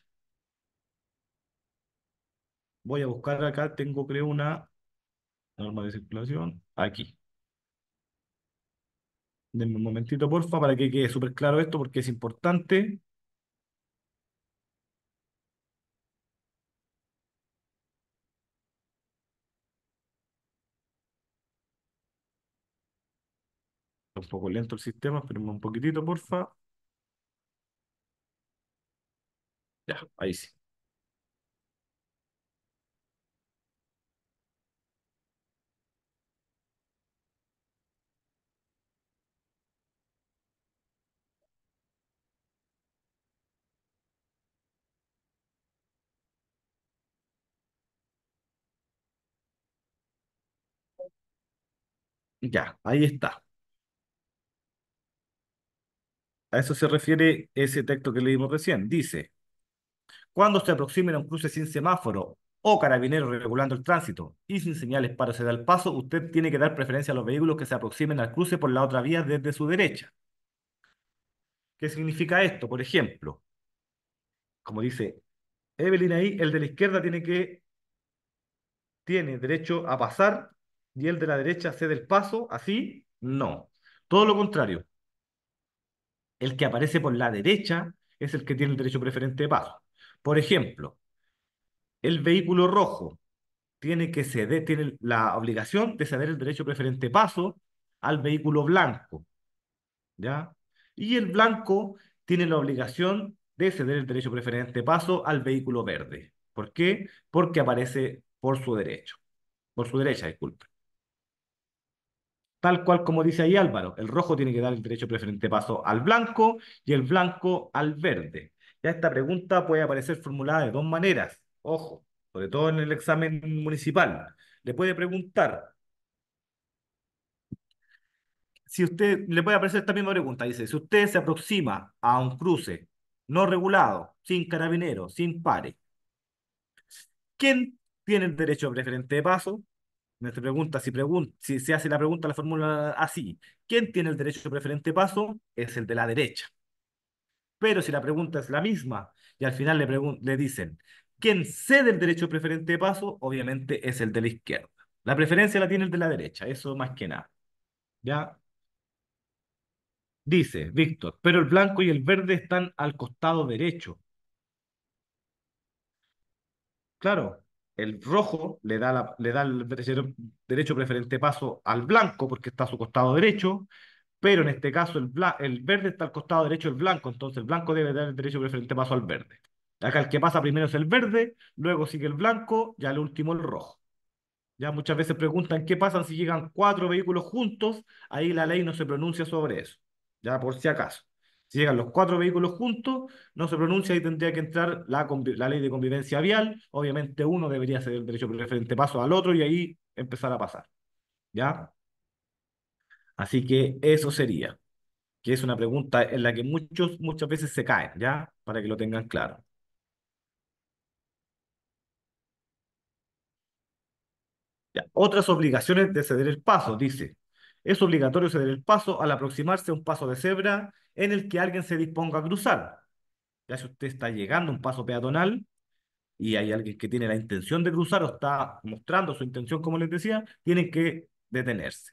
Voy a buscar acá, tengo creo una norma de circulación, aquí. Denme un momentito, porfa, para que quede súper claro esto, porque es importante. un poco lento el sistema, pero un poquitito, porfa. Ya, ahí sí. Ya, ahí está. A eso se refiere ese texto que leímos recién. Dice, cuando se aproximen a un cruce sin semáforo o carabinero regulando el tránsito y sin señales para ceder el paso, usted tiene que dar preferencia a los vehículos que se aproximen al cruce por la otra vía desde su derecha. ¿Qué significa esto? Por ejemplo, como dice Evelyn ahí, el de la izquierda tiene que tiene derecho a pasar y el de la derecha cede el paso, así no. Todo lo contrario el que aparece por la derecha es el que tiene el derecho preferente de paso. Por ejemplo, el vehículo rojo tiene, que ceder, tiene la obligación de ceder el derecho preferente de paso al vehículo blanco. ¿ya? Y el blanco tiene la obligación de ceder el derecho preferente de paso al vehículo verde. ¿Por qué? Porque aparece por su derecho, por su derecha, disculpe tal cual como dice ahí Álvaro, el rojo tiene que dar el derecho preferente paso al blanco y el blanco al verde. Ya esta pregunta puede aparecer formulada de dos maneras, ojo, sobre todo en el examen municipal. Le puede preguntar, si usted, le puede aparecer esta misma pregunta, dice, si usted se aproxima a un cruce no regulado, sin carabinero, sin pare ¿quién tiene el derecho preferente de paso? pregunta, si, si se hace la pregunta, la fórmula así, ¿quién tiene el derecho preferente paso? Es el de la derecha. Pero si la pregunta es la misma y al final le, le dicen, ¿quién cede el derecho preferente paso? Obviamente es el de la izquierda. La preferencia la tiene el de la derecha, eso más que nada. ¿Ya? Dice Víctor, pero el blanco y el verde están al costado derecho. Claro, el rojo le da, le da el derecho preferente paso al blanco porque está a su costado derecho, pero en este caso el, el verde está al costado derecho del blanco, entonces el blanco debe dar el derecho preferente paso al verde. Acá el que pasa primero es el verde, luego sigue el blanco y al último el rojo. Ya muchas veces preguntan qué pasa si llegan cuatro vehículos juntos, ahí la ley no se pronuncia sobre eso, ya por si acaso. Si llegan los cuatro vehículos juntos, no se pronuncia y tendría que entrar la, ley de convivencia vial. Obviamente uno debería ceder el derecho preferente paso al otro y ahí empezar a pasar. ¿Ya? Así que eso sería, que es una pregunta en la que muchos, muchas veces se caen, ¿ya? Para que lo tengan claro. Otras obligaciones de ceder el paso, dice. Es obligatorio ceder el paso al aproximarse a un paso de cebra en el que alguien se disponga a cruzar. Ya si usted está llegando a un paso peatonal y hay alguien que tiene la intención de cruzar o está mostrando su intención, como les decía, tiene que detenerse.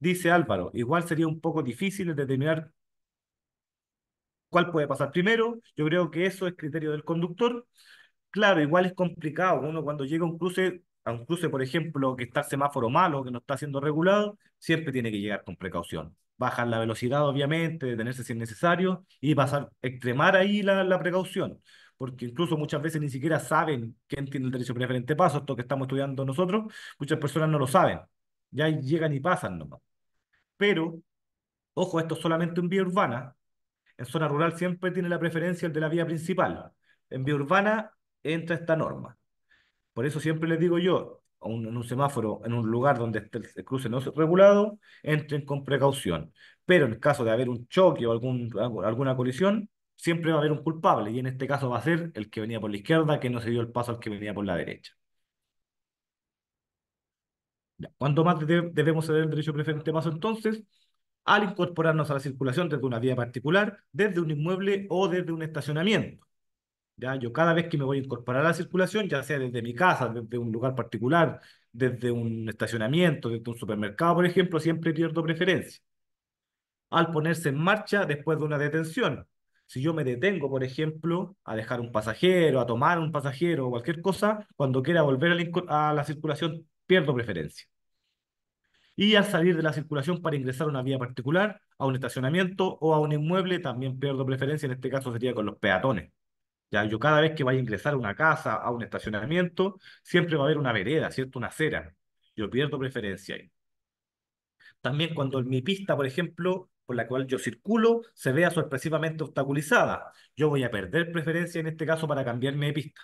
Dice Álvaro, igual sería un poco difícil determinar cuál puede pasar primero. Yo creo que eso es criterio del conductor. Claro, igual es complicado. Uno cuando llega a un cruce aunque, cruce, por ejemplo, que está el semáforo malo, que no está siendo regulado, siempre tiene que llegar con precaución. Bajar la velocidad, obviamente, detenerse si es necesario y pasar, extremar ahí la, precaución, porque incluso muchas veces ni siquiera saben quién tiene el derecho preferente paso, esto que estamos estudiando nosotros, muchas personas no lo saben, ya llegan y pasan nomás. Pero, ojo, esto es solamente en vía urbana, en zona rural siempre tiene la preferencia el de la vía principal, en vía urbana entra esta norma. Por eso siempre les digo yo, en un semáforo, en un lugar donde el cruce no es regulado, entren con precaución. Pero en caso de haber un choque o alguna colisión, siempre va a haber un culpable. Y en este caso va a ser el que venía por la izquierda, que no se dio el paso al que venía por la derecha. ¿Cuánto más debemos ceder el derecho preferente paso entonces? Al incorporarnos a la circulación desde una vía particular, desde un inmueble o desde un estacionamiento. Yo cada vez que me voy a incorporar a la circulación, ya sea desde mi casa, desde un lugar particular, desde un estacionamiento, desde un supermercado, por ejemplo, siempre pierdo preferencia. Al ponerse en marcha después de una detención, si yo me detengo, por ejemplo, a dejar un pasajero, a tomar un pasajero o cualquier cosa, cuando quiera volver a la, circulación, pierdo preferencia. Y al salir de la circulación para ingresar a una vía particular, a un estacionamiento o a un inmueble, también pierdo preferencia, en este caso sería con los peatones. Ya, yo cada vez que vaya a ingresar a una casa, a un estacionamiento, siempre va a haber una vereda, ¿cierto? Una acera. Yo pierdo preferencia ahí. También cuando mi pista, por ejemplo, por la cual yo circulo, se vea sorpresivamente obstaculizada, yo voy a perder preferencia en este caso para cambiarme de pista.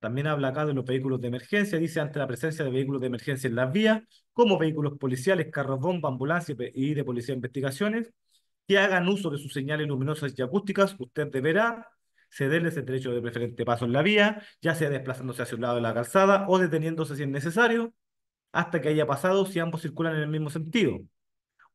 También habla acá de los vehículos de emergencia, dice ante la presencia de vehículos de emergencia en las vías, como vehículos policiales, carros bomba, ambulancias y de policía de investigaciones, que hagan uso de sus señales luminosas y acústicas, usted deberá cederles el derecho de preferente paso en la vía, ya sea desplazándose hacia un lado de la calzada o deteniéndose si es necesario, hasta que haya pasado si ambos circulan en el mismo sentido,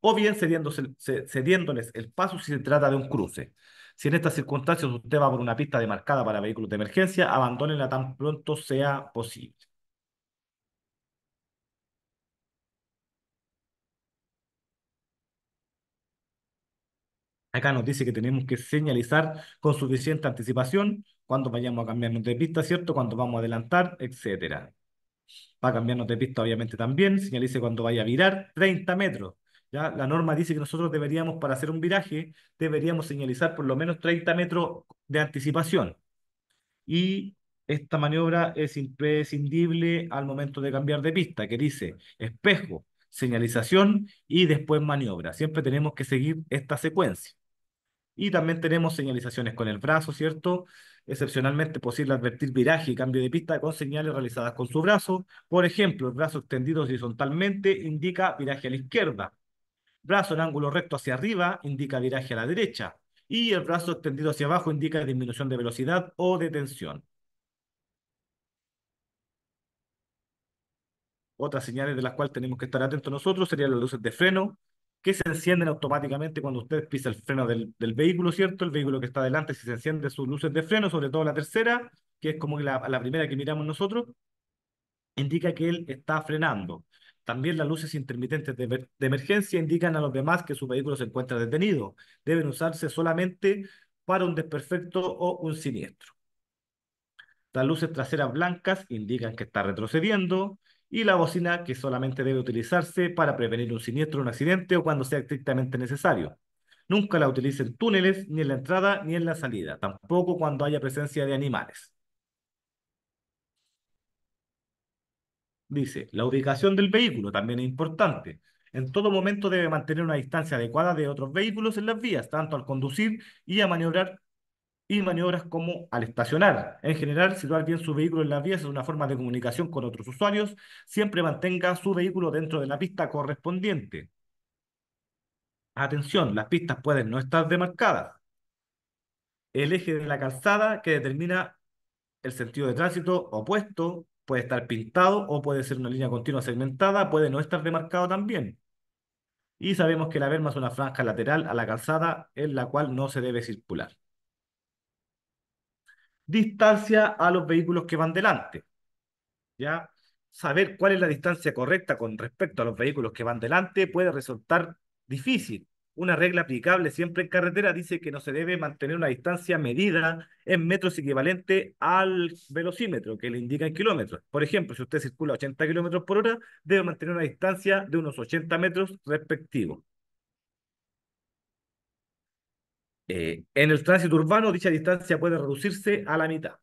o bien cediéndoles el paso si se trata de un cruce. Si en estas circunstancias usted va por una pista demarcada para vehículos de emergencia, abandónela tan pronto sea posible. Acá nos dice que tenemos que señalizar con suficiente anticipación cuando vayamos a cambiarnos de pista, ¿cierto? Cuando vamos a adelantar, etcétera. Para cambiarnos de pista, obviamente, también. Señalice cuando vaya a virar 30 metros. ¿ya? La norma dice que nosotros deberíamos, para hacer un viraje, deberíamos señalizar por lo menos 30 metros de anticipación. Y esta maniobra es imprescindible al momento de cambiar de pista, que dice espejo, señalización y después maniobra. Siempre tenemos que seguir esta secuencia. Y también tenemos señalizaciones con el brazo, ¿cierto? Excepcionalmente posible advertir viraje y cambio de pista con señales realizadas con su brazo. Por ejemplo, el brazo extendido horizontalmente indica viraje a la izquierda. Brazo en ángulo recto hacia arriba indica viraje a la derecha. Y el brazo extendido hacia abajo indica disminución de velocidad o de tensión. Otras señales de las cuales tenemos que estar atentos nosotros serían las luces de freno, que se encienden automáticamente cuando usted pisa el freno del, vehículo, ¿cierto? El vehículo que está adelante, si se encienden sus luces de freno, sobre todo la tercera, que es como la, primera que miramos nosotros, indica que él está frenando. También las luces intermitentes de, de, emergencia indican a los demás que su vehículo se encuentra detenido. Deben usarse solamente para un desperfecto o un siniestro. Las luces traseras blancas indican que está retrocediendo y la bocina que solamente debe utilizarse para prevenir un siniestro, un accidente o cuando sea estrictamente necesario. Nunca la utilicen en túneles, ni en la entrada ni en la salida, tampoco cuando haya presencia de animales. Dice, la ubicación del vehículo también es importante. En todo momento debe mantener una distancia adecuada de otros vehículos en las vías, tanto al conducir y a maniobrar y maniobras como al estacionar. En general, situar bien su vehículo en las vías es una forma de comunicación con otros usuarios. Siempre mantenga su vehículo dentro de la pista correspondiente. Atención, las pistas pueden no estar demarcadas. El eje de la calzada que determina el sentido de tránsito opuesto puede estar pintado o puede ser una línea continua segmentada, puede no estar demarcado también. Y sabemos que la berma es una franja lateral a la calzada en la cual no se debe circular distancia a los vehículos que van delante. ¿Ya? Saber cuál es la distancia correcta con respecto a los vehículos que van delante puede resultar difícil. Una regla aplicable siempre en carretera dice que no se debe mantener una distancia medida en metros equivalente al velocímetro que le indica en kilómetros. Por ejemplo, si usted circula 80 kilómetros por hora, debe mantener una distancia de unos 80 metros respectivos. Eh, en el tránsito urbano, dicha distancia puede reducirse a la mitad.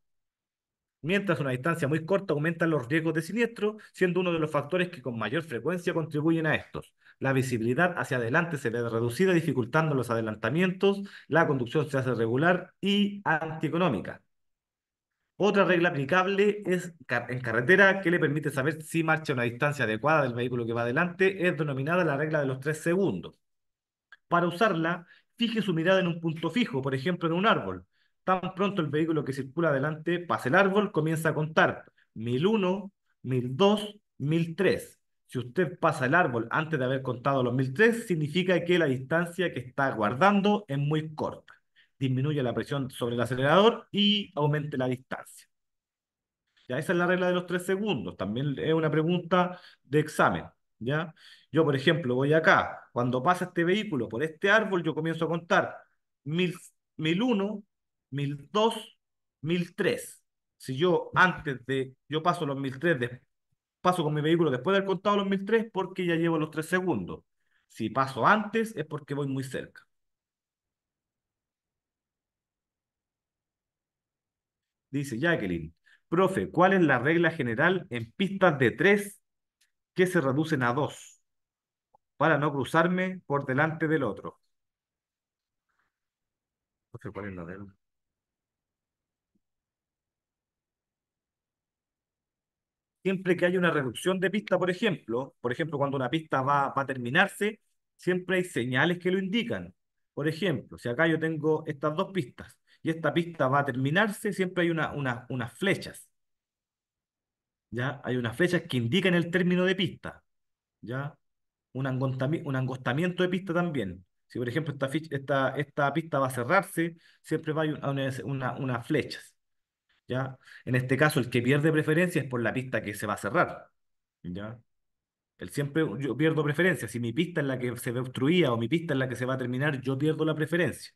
Mientras una distancia muy corta aumenta los riesgos de siniestro, siendo uno de los factores que con mayor frecuencia contribuyen a estos. La visibilidad hacia adelante se ve reducida, dificultando los adelantamientos, la conducción se hace regular y antieconómica. Otra regla aplicable es en carretera que le permite saber si marcha una distancia adecuada del vehículo que va adelante, es denominada la regla de los tres segundos. Para usarla, fije su mirada en un punto fijo, por ejemplo, en un árbol. Tan pronto el vehículo que circula adelante pasa el árbol, comienza a contar 1001, 1002, 1003. Si usted pasa el árbol antes de haber contado los 1003, significa que la distancia que está guardando es muy corta. Disminuye la presión sobre el acelerador y aumente la distancia. Ya esa es la regla de los tres segundos. También es una pregunta de examen. ¿ya? Yo, por ejemplo, voy acá, cuando pasa este vehículo por este árbol, yo comienzo a contar mil 1001, 1002, 1003. Si yo antes de, yo paso los 1003, de, paso con mi vehículo después de haber contado los mil 1003 porque ya llevo los tres segundos. Si paso antes es porque voy muy cerca. Dice Jacqueline, profe, ¿cuál es la regla general en pistas de tres que se reducen a dos? para no cruzarme por delante del otro. cuál es la Siempre que hay una reducción de pista, por ejemplo, por ejemplo, cuando una pista va, a terminarse, siempre hay señales que lo indican. Por ejemplo, si acá yo tengo estas dos pistas y esta pista va a terminarse, siempre hay una, unas flechas. ¿Ya? Hay unas flechas que indican el término de pista. ¿Ya? un, un angostamiento de pista también. Si, por ejemplo, esta, esta, esta pista va a cerrarse, siempre va a haber una, unas flechas. ¿ya? En este caso, el que pierde preferencia es por la pista que se va a cerrar. ¿ya? El siempre yo pierdo preferencia. Si mi pista es la que se obstruía o mi pista es la que se va a terminar, yo pierdo la preferencia.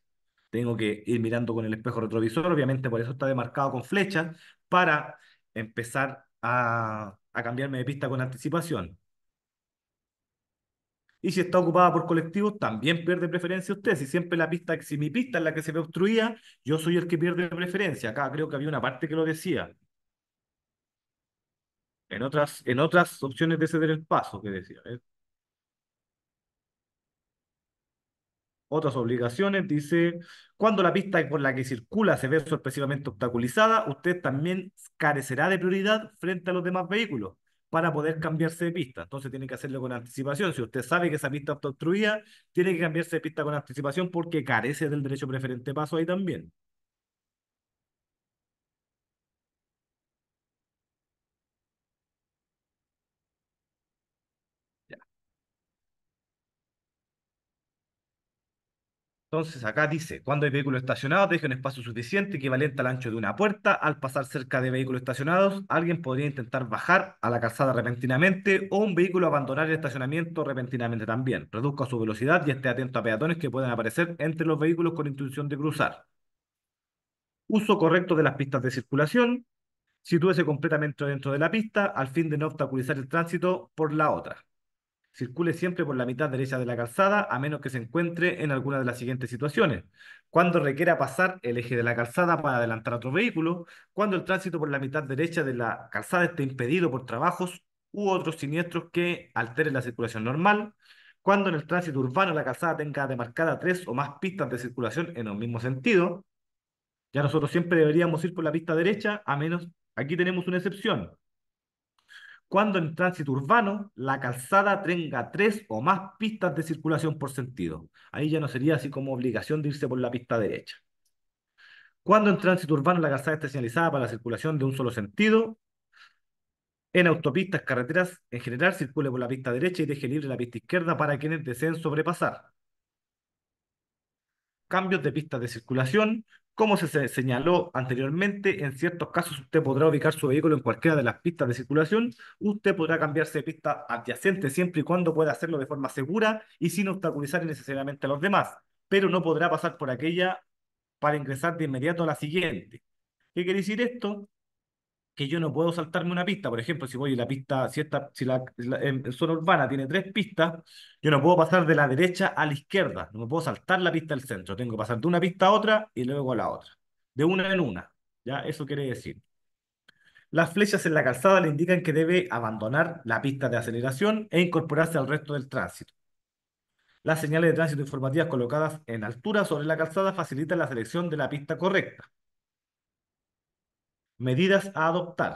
Tengo que ir mirando con el espejo retrovisor, obviamente por eso está demarcado con flechas, para empezar a, a cambiarme de pista con anticipación. Y si está ocupada por colectivos, también pierde preferencia usted. Si siempre la pista, si mi pista es la que se ve obstruida, yo soy el que pierde preferencia. Acá creo que había una parte que lo decía. En otras, en otras opciones de ceder el paso, que decía. ¿eh? Otras obligaciones, dice, cuando la pista por la que circula se ve sorpresivamente obstaculizada, usted también carecerá de prioridad frente a los demás vehículos para poder cambiarse de pista. Entonces tiene que hacerlo con anticipación. Si usted sabe que esa pista está obstruida, tiene que cambiarse de pista con anticipación porque carece del derecho preferente paso ahí también. Entonces, acá dice, cuando hay vehículos estacionados, deje un espacio suficiente equivalente al ancho de una puerta. Al pasar cerca de vehículos estacionados, alguien podría intentar bajar a la calzada repentinamente o un vehículo abandonar el estacionamiento repentinamente también. Reduzca su velocidad y esté atento a peatones que puedan aparecer entre los vehículos con intención de cruzar. Uso correcto de las pistas de circulación. Sitúese completamente dentro de la pista al fin de no obstaculizar el tránsito por la otra. Circule siempre por la mitad derecha de la calzada, a menos que se encuentre en alguna de las siguientes situaciones. Cuando requiera pasar el eje de la calzada para adelantar a otro vehículo, cuando el tránsito por la mitad derecha de la calzada esté impedido por trabajos u otros siniestros que alteren la circulación normal, cuando en el tránsito urbano la calzada tenga demarcada tres o más pistas de circulación en el mismo sentido, ya nosotros siempre deberíamos ir por la pista derecha, a menos aquí tenemos una excepción cuando en tránsito urbano la calzada tenga tres o más pistas de circulación por sentido. Ahí ya no sería así como obligación de irse por la pista derecha. Cuando en tránsito urbano la calzada esté señalizada para la circulación de un solo sentido. En autopistas, carreteras, en general, circule por la pista derecha y deje libre la pista izquierda para quienes deseen sobrepasar. Cambios de pistas de circulación como se señaló anteriormente, en ciertos casos usted podrá ubicar su vehículo en cualquiera de las pistas de circulación. Usted podrá cambiarse de pista adyacente siempre y cuando pueda hacerlo de forma segura y sin obstaculizar necesariamente a los demás, pero no podrá pasar por aquella para ingresar de inmediato a la siguiente. ¿Qué quiere decir esto? yo no puedo saltarme una pista. Por ejemplo, si voy a la pista, si, si la, zona urbana tiene tres pistas, yo no puedo pasar de la derecha a la izquierda, no me puedo saltar la pista del centro, tengo que pasar de una pista a otra y luego a la otra, de una en una. ¿Ya? Eso quiere decir. Las flechas en la calzada le indican que debe abandonar la pista de aceleración e incorporarse al resto del tránsito. Las señales de tránsito informativas colocadas en altura sobre la calzada facilitan la selección de la pista correcta. Medidas a adoptar.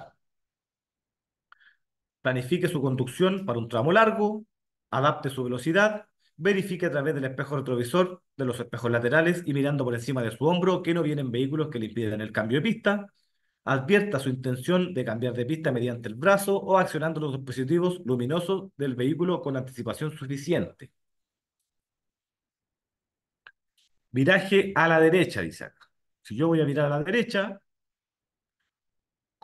Planifique su conducción para un tramo largo, adapte su velocidad, verifique a través del espejo retrovisor, de los espejos laterales y mirando por encima de su hombro que no vienen vehículos que le impiden el cambio de pista, advierta su intención de cambiar de pista mediante el brazo o accionando los dispositivos luminosos del vehículo con anticipación suficiente. Viraje a la derecha, dice acá. Si yo voy a mirar a la derecha,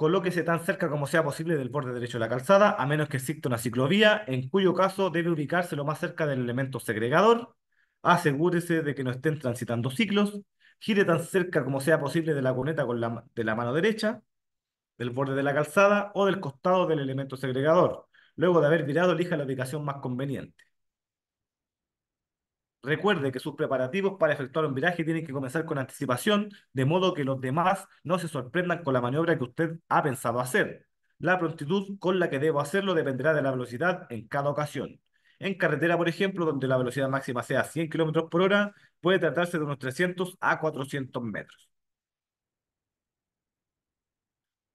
colóquese tan cerca como sea posible del borde derecho de la calzada, a menos que exista una ciclovía, en cuyo caso debe ubicarse lo más cerca del elemento segregador, asegúrese de que no estén transitando ciclos, gire tan cerca como sea posible de la cuneta con la, de la mano derecha, del borde de la calzada o del costado del elemento segregador. Luego de haber virado, elija la ubicación más conveniente. Recuerde que sus preparativos para efectuar un viraje tienen que comenzar con anticipación, de modo que los demás no se sorprendan con la maniobra que usted ha pensado hacer. La prontitud con la que debo hacerlo dependerá de la velocidad en cada ocasión. En carretera, por ejemplo, donde la velocidad máxima sea 100 km por hora, puede tratarse de unos 300 a 400 metros.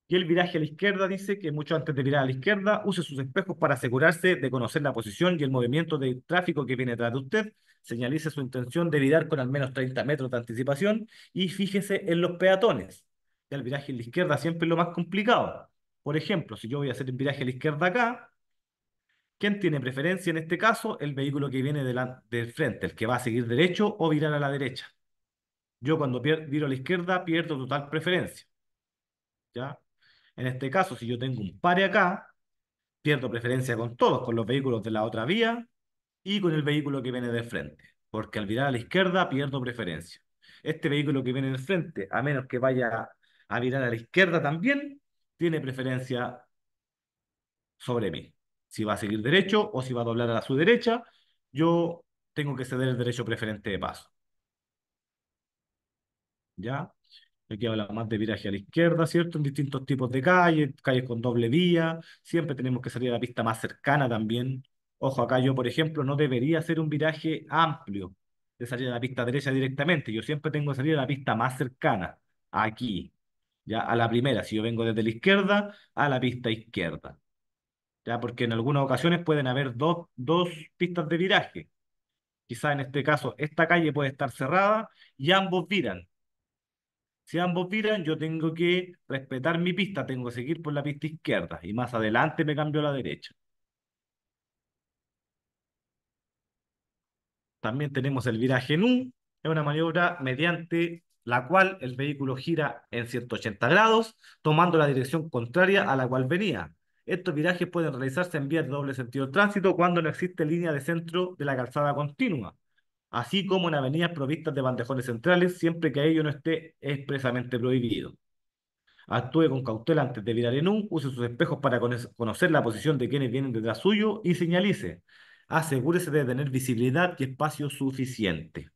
Y el viraje a la izquierda dice que mucho antes de virar a la izquierda, use sus espejos para asegurarse de conocer la posición y el movimiento de tráfico que viene detrás de usted señalice su intención de virar con al menos 30 metros de anticipación y fíjese en los peatones. El viraje a la izquierda siempre es lo más complicado. Por ejemplo, si yo voy a hacer un viraje a la izquierda acá, ¿quién tiene preferencia en este caso? El vehículo que viene del frente, el que va a seguir derecho o virar a la derecha. Yo cuando viro a la izquierda pierdo total preferencia. ¿Ya? En este caso, si yo tengo un pare acá, pierdo preferencia con todos, con los vehículos de la otra vía y con el vehículo que viene de frente, porque al virar a la izquierda pierdo preferencia. Este vehículo que viene de frente, a menos que vaya a virar a la izquierda también, tiene preferencia sobre mí. Si va a seguir derecho o si va a doblar a su derecha, yo tengo que ceder el derecho preferente de paso. ¿Ya? Aquí habla más de viraje a la izquierda, ¿cierto? En distintos tipos de calles, calles con doble vía. Siempre tenemos que salir a la pista más cercana también. Ojo, acá yo, por ejemplo, no debería hacer un viraje amplio de salir a la pista derecha directamente. Yo siempre tengo que salir a la pista más cercana, aquí, ya a la primera. Si yo vengo desde la izquierda, a la pista izquierda. Ya, porque en algunas ocasiones pueden haber dos, dos pistas de viraje. Quizá en este caso esta calle puede estar cerrada y ambos viran. Si ambos viran, yo tengo que respetar mi pista, tengo que seguir por la pista izquierda y más adelante me cambio a la derecha. También tenemos el viraje un, es una maniobra mediante la cual el vehículo gira en 180 grados, tomando la dirección contraria a la cual venía. Estos virajes pueden realizarse en vías de doble sentido de tránsito cuando no existe línea de centro de la calzada continua, así como en avenidas provistas de bandejones centrales, siempre que ello no esté expresamente prohibido. Actúe con cautela antes de virar en un, use sus espejos para conocer la posición de quienes vienen detrás suyo y señalice asegúrese de tener visibilidad y espacio suficiente.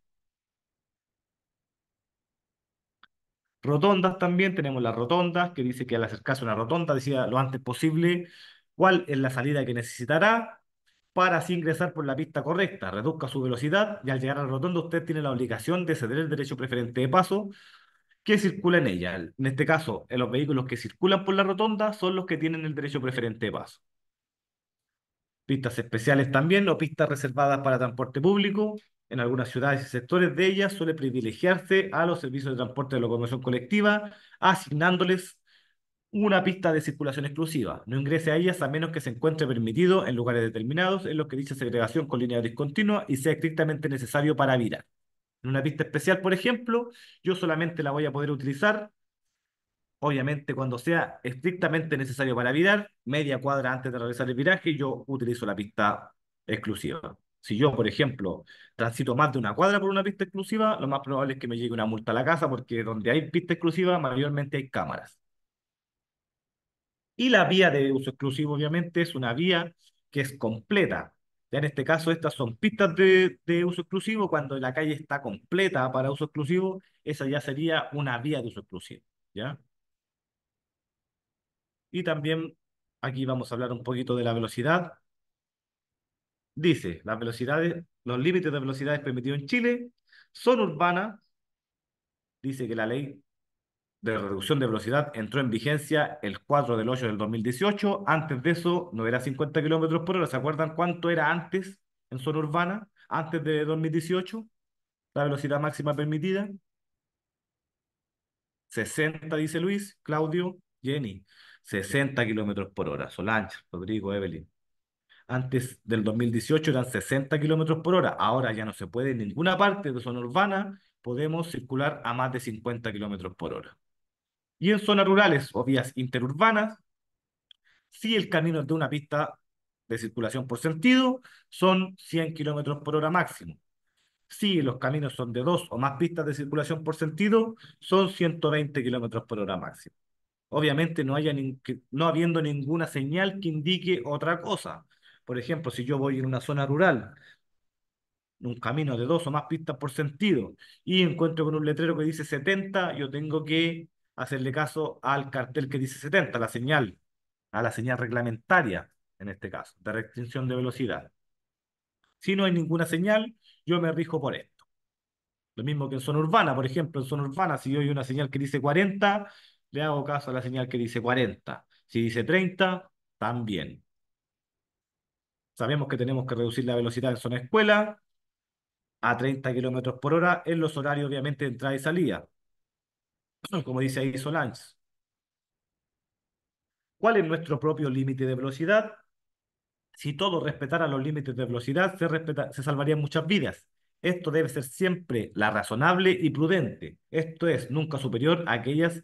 Rotondas también, tenemos las rotondas, que dice que al acercarse a una rotonda, decía lo antes posible cuál es la salida que necesitará para así ingresar por la pista correcta. Reduzca su velocidad y al llegar a la rotonda usted tiene la obligación de ceder el derecho preferente de paso que circula en ella. En este caso, en los vehículos que circulan por la rotonda son los que tienen el derecho preferente de paso pistas especiales también o pistas reservadas para transporte público. En algunas ciudades y sectores de ellas suele privilegiarse a los servicios de transporte de locomoción colectiva, asignándoles una pista de circulación exclusiva. No ingrese a ellas a menos que se encuentre permitido en lugares determinados en los que dicha segregación con línea discontinua y sea estrictamente necesario para virar. En una pista especial, por ejemplo, yo solamente la voy a poder utilizar Obviamente, cuando sea estrictamente necesario para virar, media cuadra antes de atravesar el viraje, yo utilizo la pista exclusiva. Si yo, por ejemplo, transito más de una cuadra por una pista exclusiva, lo más probable es que me llegue una multa a la casa, porque donde hay pista exclusiva, mayormente hay cámaras. Y la vía de uso exclusivo, obviamente, es una vía que es completa. Ya en este caso, estas son pistas de, de uso exclusivo. Cuando la calle está completa para uso exclusivo, esa ya sería una vía de uso exclusivo. ¿Ya? Y también aquí vamos a hablar un poquito de la velocidad. Dice, las velocidades, los límites de velocidades permitidos en Chile son urbana Dice que la ley de reducción de velocidad entró en vigencia el 4 del 8 del 2018. Antes de eso no era 50 kilómetros por hora. ¿Se acuerdan cuánto era antes en zona urbana? Antes de 2018, la velocidad máxima permitida. 60, dice Luis, Claudio, Jenny. 60 kilómetros por hora. Solange, Rodrigo, Evelyn. Antes del 2018 eran 60 kilómetros por hora. Ahora ya no se puede en ninguna parte de zona urbana. Podemos circular a más de 50 kilómetros por hora. Y en zonas rurales o vías interurbanas, si el camino es de una pista de circulación por sentido, son 100 kilómetros por hora máximo. Si los caminos son de dos o más pistas de circulación por sentido, son 120 kilómetros por hora máximo obviamente no, haya no habiendo ninguna señal que indique otra cosa. Por ejemplo, si yo voy en una zona rural, en un camino de dos o más pistas por sentido, y encuentro con un letrero que dice 70, yo tengo que hacerle caso al cartel que dice 70, la señal, a la señal reglamentaria, en este caso, de restricción de velocidad. Si no hay ninguna señal, yo me rijo por esto. Lo mismo que en zona urbana, por ejemplo, en zona urbana, si yo hay una señal que dice 40, le hago caso a la señal que dice 40. Si dice 30, también. Sabemos que tenemos que reducir la velocidad en zona escuela a 30 kilómetros por hora en los horarios, obviamente, de entrada y salida. (clears throat) Como dice ahí Solange. ¿Cuál es nuestro propio límite de velocidad? Si todo respetaran los límites de velocidad, se, se salvarían muchas vidas. Esto debe ser siempre la razonable y prudente. Esto es, nunca superior a aquellas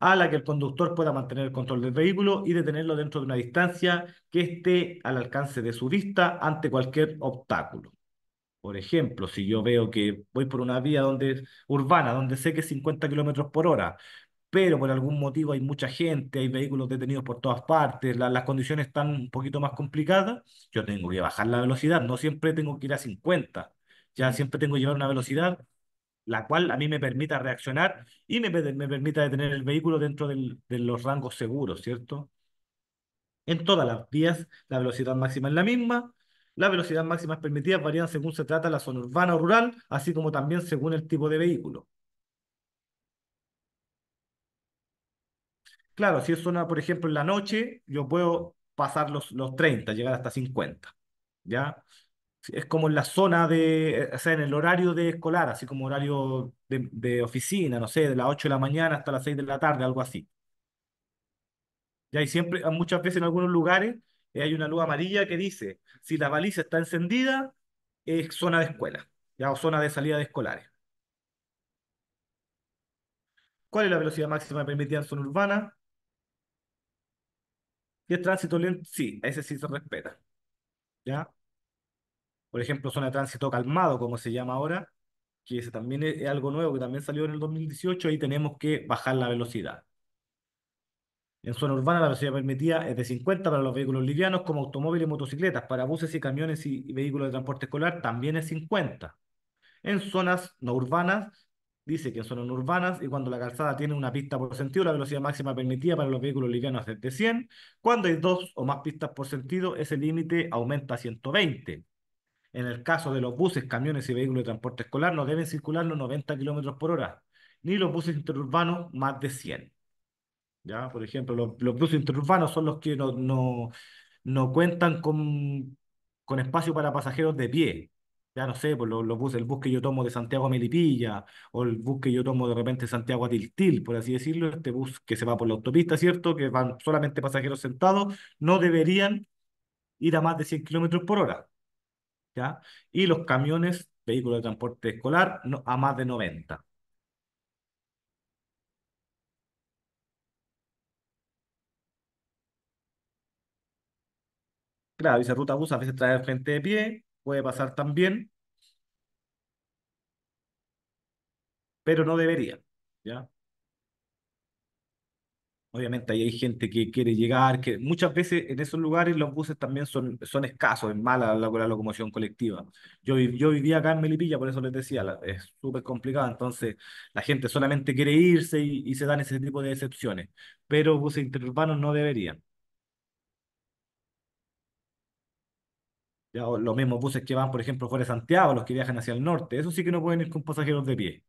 a la que el conductor pueda mantener el control del vehículo y detenerlo dentro de una distancia que esté al alcance de su vista ante cualquier obstáculo. Por ejemplo, si yo veo que voy por una vía donde, urbana donde sé que es 50 kilómetros por hora, pero por algún motivo hay mucha gente, hay vehículos detenidos por todas partes, las condiciones están un poquito más complicadas, yo tengo que bajar la velocidad, no siempre tengo que ir a 50, ya siempre tengo que llevar una velocidad la cual a mí me permita reaccionar y me, permita detener el vehículo dentro de los rangos seguros, ¿cierto? En todas las vías, la velocidad máxima es la misma. Las velocidades máximas permitidas varían según se trata la zona urbana o rural, así como también según el tipo de vehículo. Claro, si es zona, por ejemplo, en la noche, yo puedo pasar los, los 30, llegar hasta 50, ¿ya? es como en la zona de, o sea, en el horario de escolar, así como horario de, oficina, no sé, de las 8 de la mañana hasta las 6 de la tarde, algo así. Y hay siempre, ah, muchas veces en algunos lugares eh, hay una luz amarilla que dice, si la baliza está encendida, es zona de escuela, ya o zona de salida de escolares. ¿Cuál es la velocidad máxima permitida en zona urbana? Y el tránsito lento, sí, ese sí se respeta. ¿Ya? Por ejemplo, zona de tránsito calmado, como se llama ahora, que ese también es algo nuevo que también salió en el 2018, ahí tenemos que bajar la velocidad. En zona urbana la velocidad permitida es de 50 para los vehículos livianos como automóviles y motocicletas, para buses y camiones y, vehículos de transporte escolar también es 50. En zonas no urbanas, dice que en zonas no urbanas y cuando la calzada tiene una pista por sentido, la velocidad máxima permitida para los vehículos livianos es de 100. Cuando hay dos o más pistas por sentido, ese límite aumenta a 120. En el caso de los buses, camiones y vehículos de transporte escolar, no deben circular los 90 kilómetros por hora, ni los buses interurbanos más de 100. ¿Ya? Por ejemplo, los, buses interurbanos son los que no, no, cuentan con, con espacio para pasajeros de pie, ya no sé, por pues, los, buses, el bus que yo tomo de Santiago a Melipilla, o el bus que yo tomo de repente de Santiago a Tiltil, por así decirlo, este bus que se va por la autopista, ¿cierto? Que van solamente pasajeros sentados, no deberían ir a más de 100 kilómetros por hora. ¿ya? Y los camiones, vehículos de transporte escolar, a más de 90. Claro, dice ruta bus, a veces trae frente de pie, puede pasar también, pero no debería, ¿ya? Obviamente ahí hay gente que quiere llegar, que muchas veces en esos lugares los buses también son, son escasos, es mala la, locomoción colectiva. Yo, yo vivía acá en Melipilla, por eso les decía, es súper complicado, entonces la gente solamente quiere irse y, se dan ese tipo de excepciones, pero buses interurbanos no deberían. los mismos buses que van, por ejemplo, fuera de Santiago, los que viajan hacia el norte, eso sí que no pueden ir con pasajeros de pie.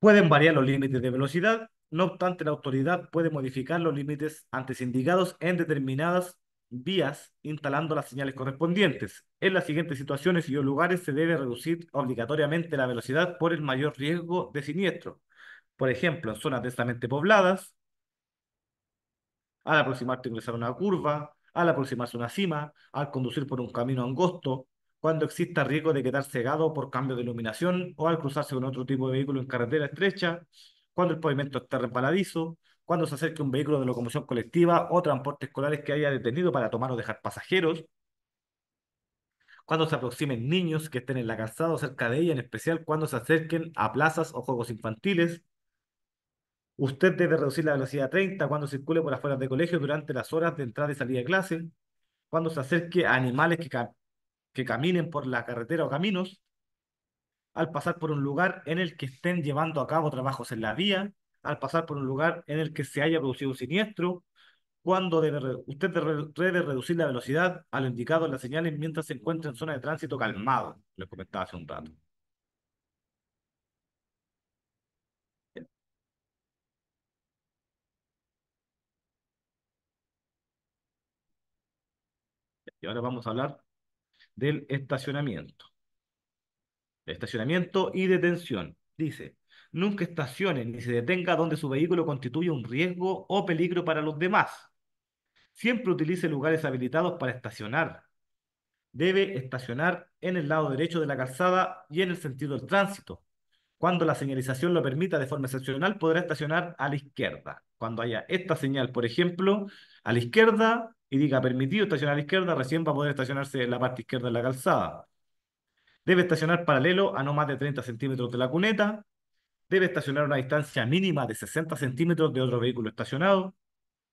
Pueden variar los límites de velocidad, no obstante, la autoridad puede modificar los límites antes indicados en determinadas vías instalando las señales correspondientes. En las siguientes situaciones y lugares se debe reducir obligatoriamente la velocidad por el mayor riesgo de siniestro. Por ejemplo, en zonas densamente pobladas, al aproximarse a ingresar a una curva, al aproximarse a una cima, al conducir por un camino angosto, cuando exista riesgo de quedar cegado por cambio de iluminación o al cruzarse con otro tipo de vehículo en carretera estrecha, cuando el pavimento está resbaladizo, cuando se acerque un vehículo de locomoción colectiva o transporte escolares que haya detenido para tomar o dejar pasajeros, cuando se aproximen niños que estén en la calzada o cerca de ella, en especial cuando se acerquen a plazas o juegos infantiles. Usted debe reducir la velocidad a 30 cuando circule por afuera de colegio durante las horas de entrada y salida de clase, cuando se acerque a animales que caminen por la carretera o caminos, al pasar por un lugar en el que estén llevando a cabo trabajos en la vía, al pasar por un lugar en el que se haya producido un siniestro, cuando debe, usted debe reducir la velocidad a lo indicado en las señales mientras se encuentra en zona de tránsito calmado, les comentaba hace un rato. Y ahora vamos a hablar del estacionamiento estacionamiento y detención. Dice, nunca estacione ni se detenga donde su vehículo constituye un riesgo o peligro para los demás. Siempre utilice lugares habilitados para estacionar. Debe estacionar en el lado derecho de la calzada y en el sentido del tránsito. Cuando la señalización lo permita de forma excepcional, podrá estacionar a la izquierda. Cuando haya esta señal, por ejemplo, a la izquierda y diga permitido estacionar a la izquierda, recién va a poder estacionarse en la parte izquierda de la calzada. Debe estacionar paralelo a no más de 30 centímetros de la cuneta. Debe estacionar a una distancia mínima de 60 centímetros de otro vehículo estacionado.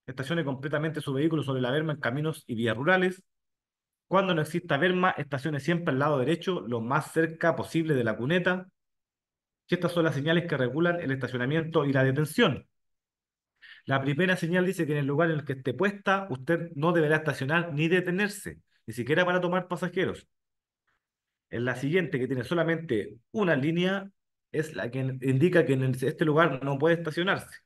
Estacione completamente su vehículo sobre la verma en caminos y vías rurales. Cuando no exista verma, estacione siempre al lado derecho, lo más cerca posible de la cuneta. estas son las señales que regulan el estacionamiento y la detención. La primera señal dice que en el lugar en el que esté puesta, usted no deberá estacionar ni detenerse, ni siquiera para tomar pasajeros. En la siguiente, que tiene solamente una línea, es la que indica que en este lugar no puede estacionarse.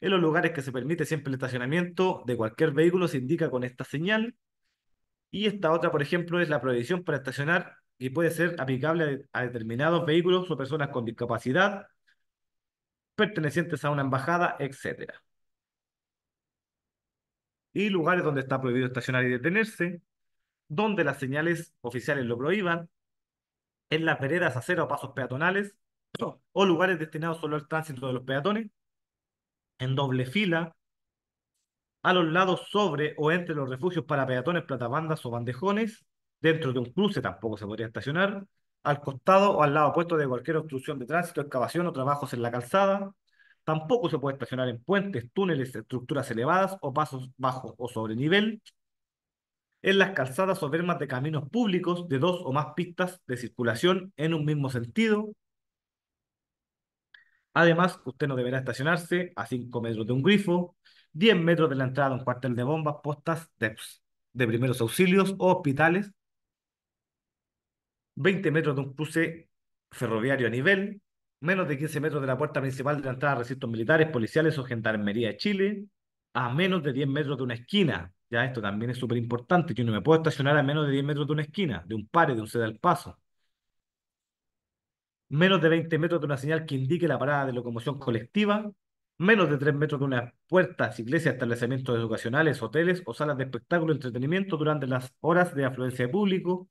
En los lugares que se permite siempre el estacionamiento de cualquier vehículo se indica con esta señal. Y esta otra, por ejemplo, es la prohibición para estacionar y puede ser aplicable a determinados vehículos o personas con discapacidad, pertenecientes a una embajada, etc. Y lugares donde está prohibido estacionar y detenerse, donde las señales oficiales lo prohíban, en las veredas a o pasos peatonales (clears throat) o lugares destinados solo al tránsito de los peatones, en doble fila, a los lados sobre o entre los refugios para peatones, platabandas o bandejones, dentro de un cruce tampoco se podría estacionar, al costado o al lado opuesto de cualquier obstrucción de tránsito, excavación o trabajos en la calzada. Tampoco se puede estacionar en puentes, túneles, estructuras elevadas o pasos bajos o sobre nivel, en las calzadas o vermas de caminos públicos de dos o más pistas de circulación en un mismo sentido. Además, usted no deberá estacionarse a cinco metros de un grifo, 10 metros de la entrada a un cuartel de bombas, postas de, primeros auxilios o hospitales, 20 metros de un cruce ferroviario a nivel, menos de 15 metros de la puerta principal de la entrada a recintos militares, policiales o gendarmería de Chile, a menos de 10 metros de una esquina, ya, esto también es súper importante. Yo no me puedo estacionar a menos de 10 metros de una esquina, de un pare, de un ceda al paso. Menos de 20 metros de una señal que indique la parada de locomoción colectiva. Menos de 3 metros de una puerta, iglesias, establecimientos educacionales, hoteles o salas de espectáculo, entretenimiento durante las horas de afluencia de público.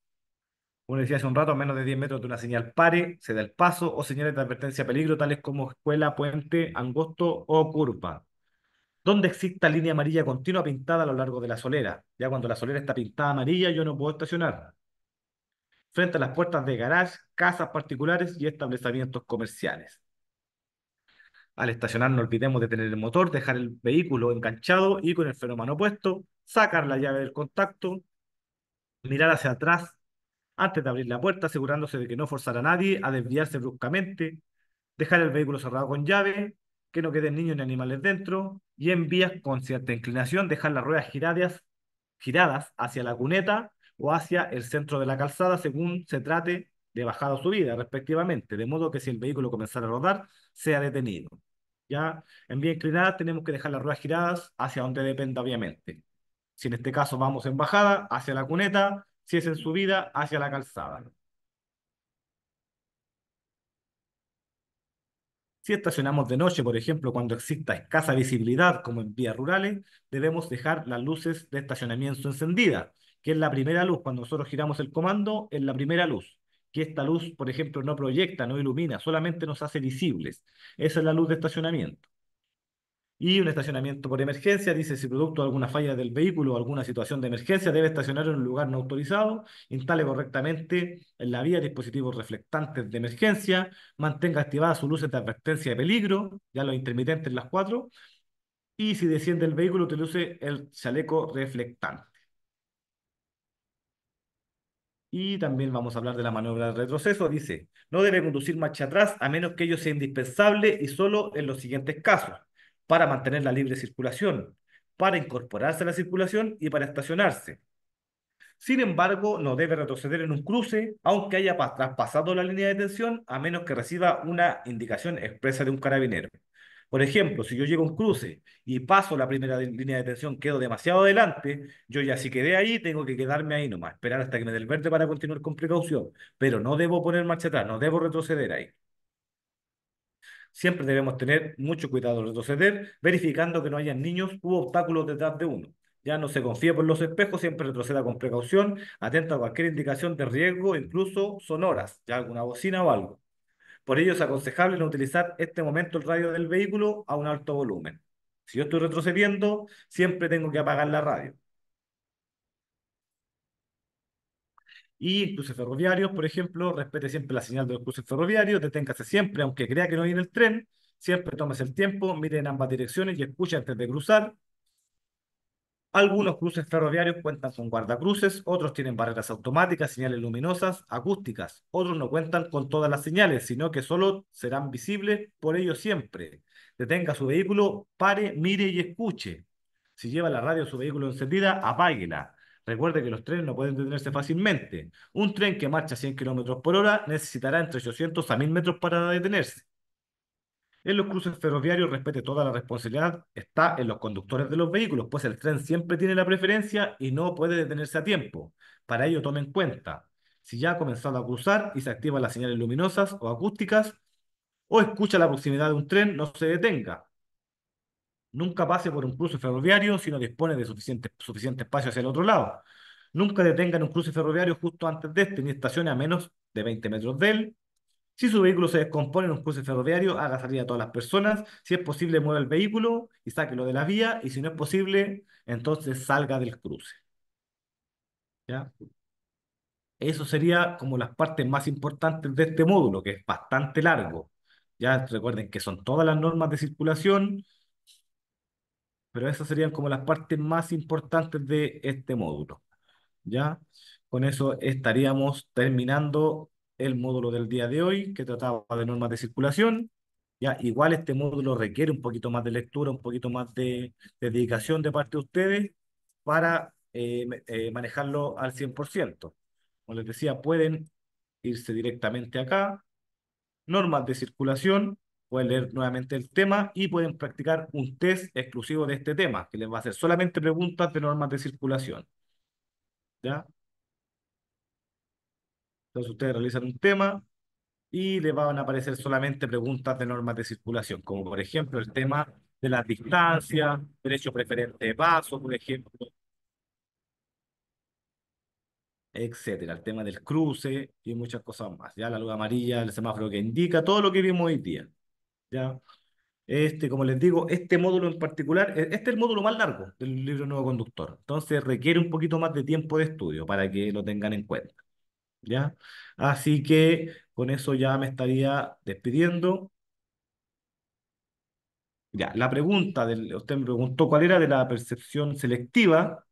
Como decía hace un rato, a menos de 10 metros de una señal pare, ceda el paso o señales de advertencia peligro, tales como escuela, puente, angosto o curva donde exista línea amarilla continua pintada a lo largo de la solera. Ya cuando la solera está pintada amarilla, yo no puedo estacionar. Frente a las puertas de garage, casas particulares y establecimientos comerciales. Al estacionar no olvidemos de tener el motor, dejar el vehículo enganchado y con el freno mano puesto, sacar la llave del contacto, mirar hacia atrás antes de abrir la puerta, asegurándose de que no forzara a nadie a desviarse bruscamente, dejar el vehículo cerrado con llave que no queden niños ni animales dentro, y en vías con cierta inclinación dejar las ruedas giradas, giradas hacia la cuneta o hacia el centro de la calzada según se trate de bajada o subida, respectivamente, de modo que si el vehículo comenzara a rodar, sea detenido. ¿Ya? En vía inclinada tenemos que dejar las ruedas giradas hacia donde dependa, obviamente. Si en este caso vamos en bajada, hacia la cuneta, si es en subida, hacia la calzada. Si estacionamos de noche, por ejemplo, cuando exista escasa visibilidad, como en vías rurales, debemos dejar las luces de estacionamiento encendidas, que es la primera luz. Cuando nosotros giramos el comando, es la primera luz que esta luz, por ejemplo, no proyecta, no ilumina, solamente nos hace visibles. Esa es la luz de estacionamiento y un estacionamiento por emergencia, dice si producto de alguna falla del vehículo o alguna situación de emergencia debe estacionar en un lugar no autorizado, instale correctamente en la vía dispositivos reflectantes de emergencia, mantenga activadas sus luces de advertencia de peligro, ya los intermitentes las cuatro, y si desciende el vehículo utilice el chaleco reflectante. Y también vamos a hablar de la maniobra de retroceso. Dice, no debe conducir marcha atrás a menos que ello sea indispensable y solo en los siguientes casos para mantener la libre circulación, para incorporarse a la circulación y para estacionarse. Sin embargo, no debe retroceder en un cruce, aunque haya traspasado la línea de detención, a menos que reciba una indicación expresa de un carabinero. Por ejemplo, si yo llego a un cruce y paso la primera línea de detención, quedo demasiado adelante, yo ya si quedé ahí, tengo que quedarme ahí nomás, esperar hasta que me dé el verde para continuar con precaución, pero no debo poner marcha atrás, no debo retroceder ahí. Siempre debemos tener mucho cuidado al retroceder, verificando que no haya niños u obstáculos detrás de uno. Ya no se confía por los espejos, siempre retroceda con precaución, atento a cualquier indicación de riesgo, incluso sonoras, ya alguna bocina o algo. Por ello es aconsejable no utilizar este momento el radio del vehículo a un alto volumen. Si yo estoy retrocediendo, siempre tengo que apagar la radio. Y cruces ferroviarios, por ejemplo, respete siempre la señal los cruces ferroviarios deténgase siempre, aunque crea que no viene el tren, siempre tomes el tiempo, mire en ambas direcciones y escuche antes de cruzar. Algunos cruces ferroviarios cuentan con guardacruces, otros tienen barreras automáticas, señales luminosas, acústicas, otros no cuentan con todas las señales, sino que solo serán visibles por ello siempre. Detenga su vehículo, pare, mire y escuche. Si lleva la radio su vehículo encendida, apáguela. Recuerde que los trenes no pueden detenerse fácilmente. Un tren que marcha 100 km por hora necesitará entre 800 a 1000 metros para detenerse. En los cruces ferroviarios respete toda la responsabilidad, está en los conductores de los vehículos, pues el tren siempre tiene la preferencia y no puede detenerse a tiempo. Para ello tome en cuenta si ya ha comenzado a cruzar y se activan las señales luminosas o acústicas, o escucha la proximidad de un tren, no se detenga. Nunca pase por un cruce ferroviario si no dispone de suficiente, suficiente espacio hacia el otro lado. Nunca en un cruce ferroviario justo antes de este, ni estaciones a menos de 20 metros de él. Si su vehículo se descompone en un cruce ferroviario, haga salir a todas las personas. Si es posible, mueva el vehículo y saque lo de la vía. Y si no es posible, entonces salga del cruce. ¿Ya? Eso sería como las partes más importantes de este módulo, que es bastante largo. Ya recuerden que son todas las normas de circulación, pero esas serían como las partes más importantes de este módulo. ¿Ya? Con eso estaríamos terminando el módulo del día de hoy, que trataba de normas de circulación. ¿Ya? Igual este módulo requiere un poquito más de lectura, un poquito más de, dedicación de parte de ustedes para eh, eh, manejarlo al 100%. Como les decía, pueden irse directamente acá, normas de circulación, pueden leer nuevamente el tema y pueden practicar un test exclusivo de este tema, que les va a hacer solamente preguntas de normas de circulación. ¿Ya? Entonces ustedes realizan un tema y les van a aparecer solamente preguntas de normas de circulación, como por ejemplo el tema de las distancias, derecho preferente de paso, por ejemplo, etcétera, el tema del cruce y muchas cosas más, ya la luz amarilla, el semáforo que indica, todo lo que vimos hoy día. ¿ya? Este, como les digo, este módulo en particular, e, este es el módulo más largo del libro Nuevo Conductor. Entonces requiere un poquito más de tiempo de estudio para que lo tengan en cuenta. ¿Ya? Así que con eso ya me estaría despidiendo. Ya, la pregunta, del, usted me preguntó cuál era de la percepción selectiva,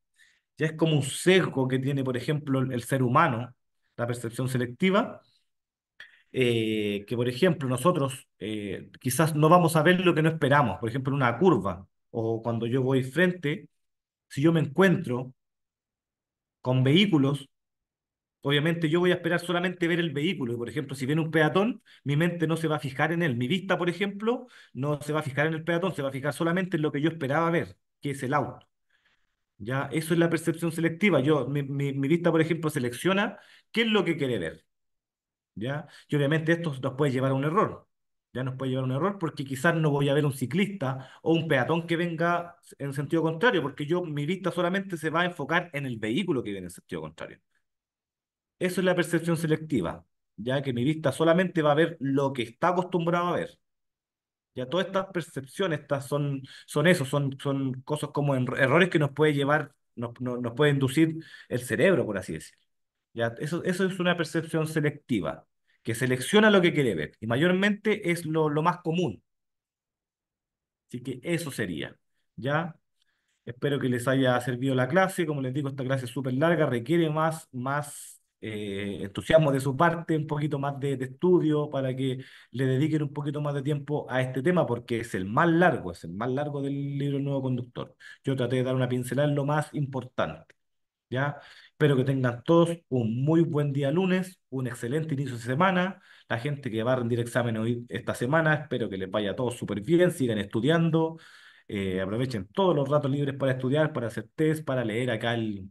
ya es como un sesgo que tiene, por ejemplo, el ser humano, la percepción selectiva, eh, que, por ejemplo, nosotros eh, quizás no vamos a ver lo que no esperamos, por ejemplo, en una curva o cuando yo voy frente, si yo me encuentro con vehículos, obviamente yo voy a esperar solamente ver el vehículo. Y por ejemplo, si viene un peatón, mi mente no se va a fijar en él. Mi vista, por ejemplo, no se va a fijar en el peatón, se va a fijar solamente en lo que yo esperaba ver, que es el auto. Ya, eso es la percepción selectiva. Yo, mi vista, por ejemplo, selecciona qué es lo que quiere ver. Y obviamente esto nos puede llevar a un error, ya nos puede llevar a un error porque quizás no voy a ver un ciclista o un peatón que venga en sentido contrario, porque yo, mi vista solamente se va a enfocar en el vehículo que viene en sentido contrario. Eso es la percepción selectiva, ya que mi vista solamente va a ver lo que está acostumbrado a ver. Ya todas estas percepciones estas son, son eso, son, son cosas como errores que nos puede llevar, nos puede inducir el cerebro, por así decirlo. ¿ya? Eso, eso es una percepción selectiva, que selecciona lo que quiere ver y mayormente es lo, lo más común. Así que eso sería, ¿ya? Espero que les haya servido la clase. Como les digo, esta clase es súper larga, requiere más, más eh, entusiasmo de su parte, un poquito más de, de, estudio para que le dediquen un poquito más de tiempo a este tema, porque es el más largo, es el más largo del libro Nuevo Conductor. Yo traté de dar una pincelada en lo más importante. ¿Ya? Espero que tengan todos un muy buen día lunes, un excelente inicio de semana. La gente que va a rendir examen hoy esta semana, espero que les vaya a todos súper bien, sigan estudiando, eh, aprovechen todos los ratos libres para estudiar, para hacer test, para leer acá el,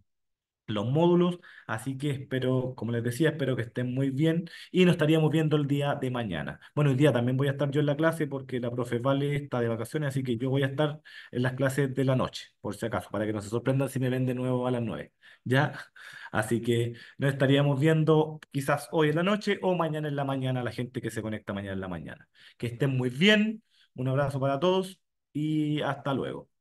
los módulos. Así que espero, como les decía, espero que estén muy bien y nos estaríamos viendo el día de mañana. Bueno, el día también voy a estar yo en la clase porque la profe Vale está de vacaciones, así que yo voy a estar en las clases de la noche, por si acaso, para que no se sorprendan si me ven de nuevo a las nueve, ¿Ya? (laughs) Así que nos estaríamos viendo quizás hoy en la noche o mañana en la mañana, la gente que se conecta mañana en la mañana. Que estén muy bien, un abrazo para todos y hasta luego.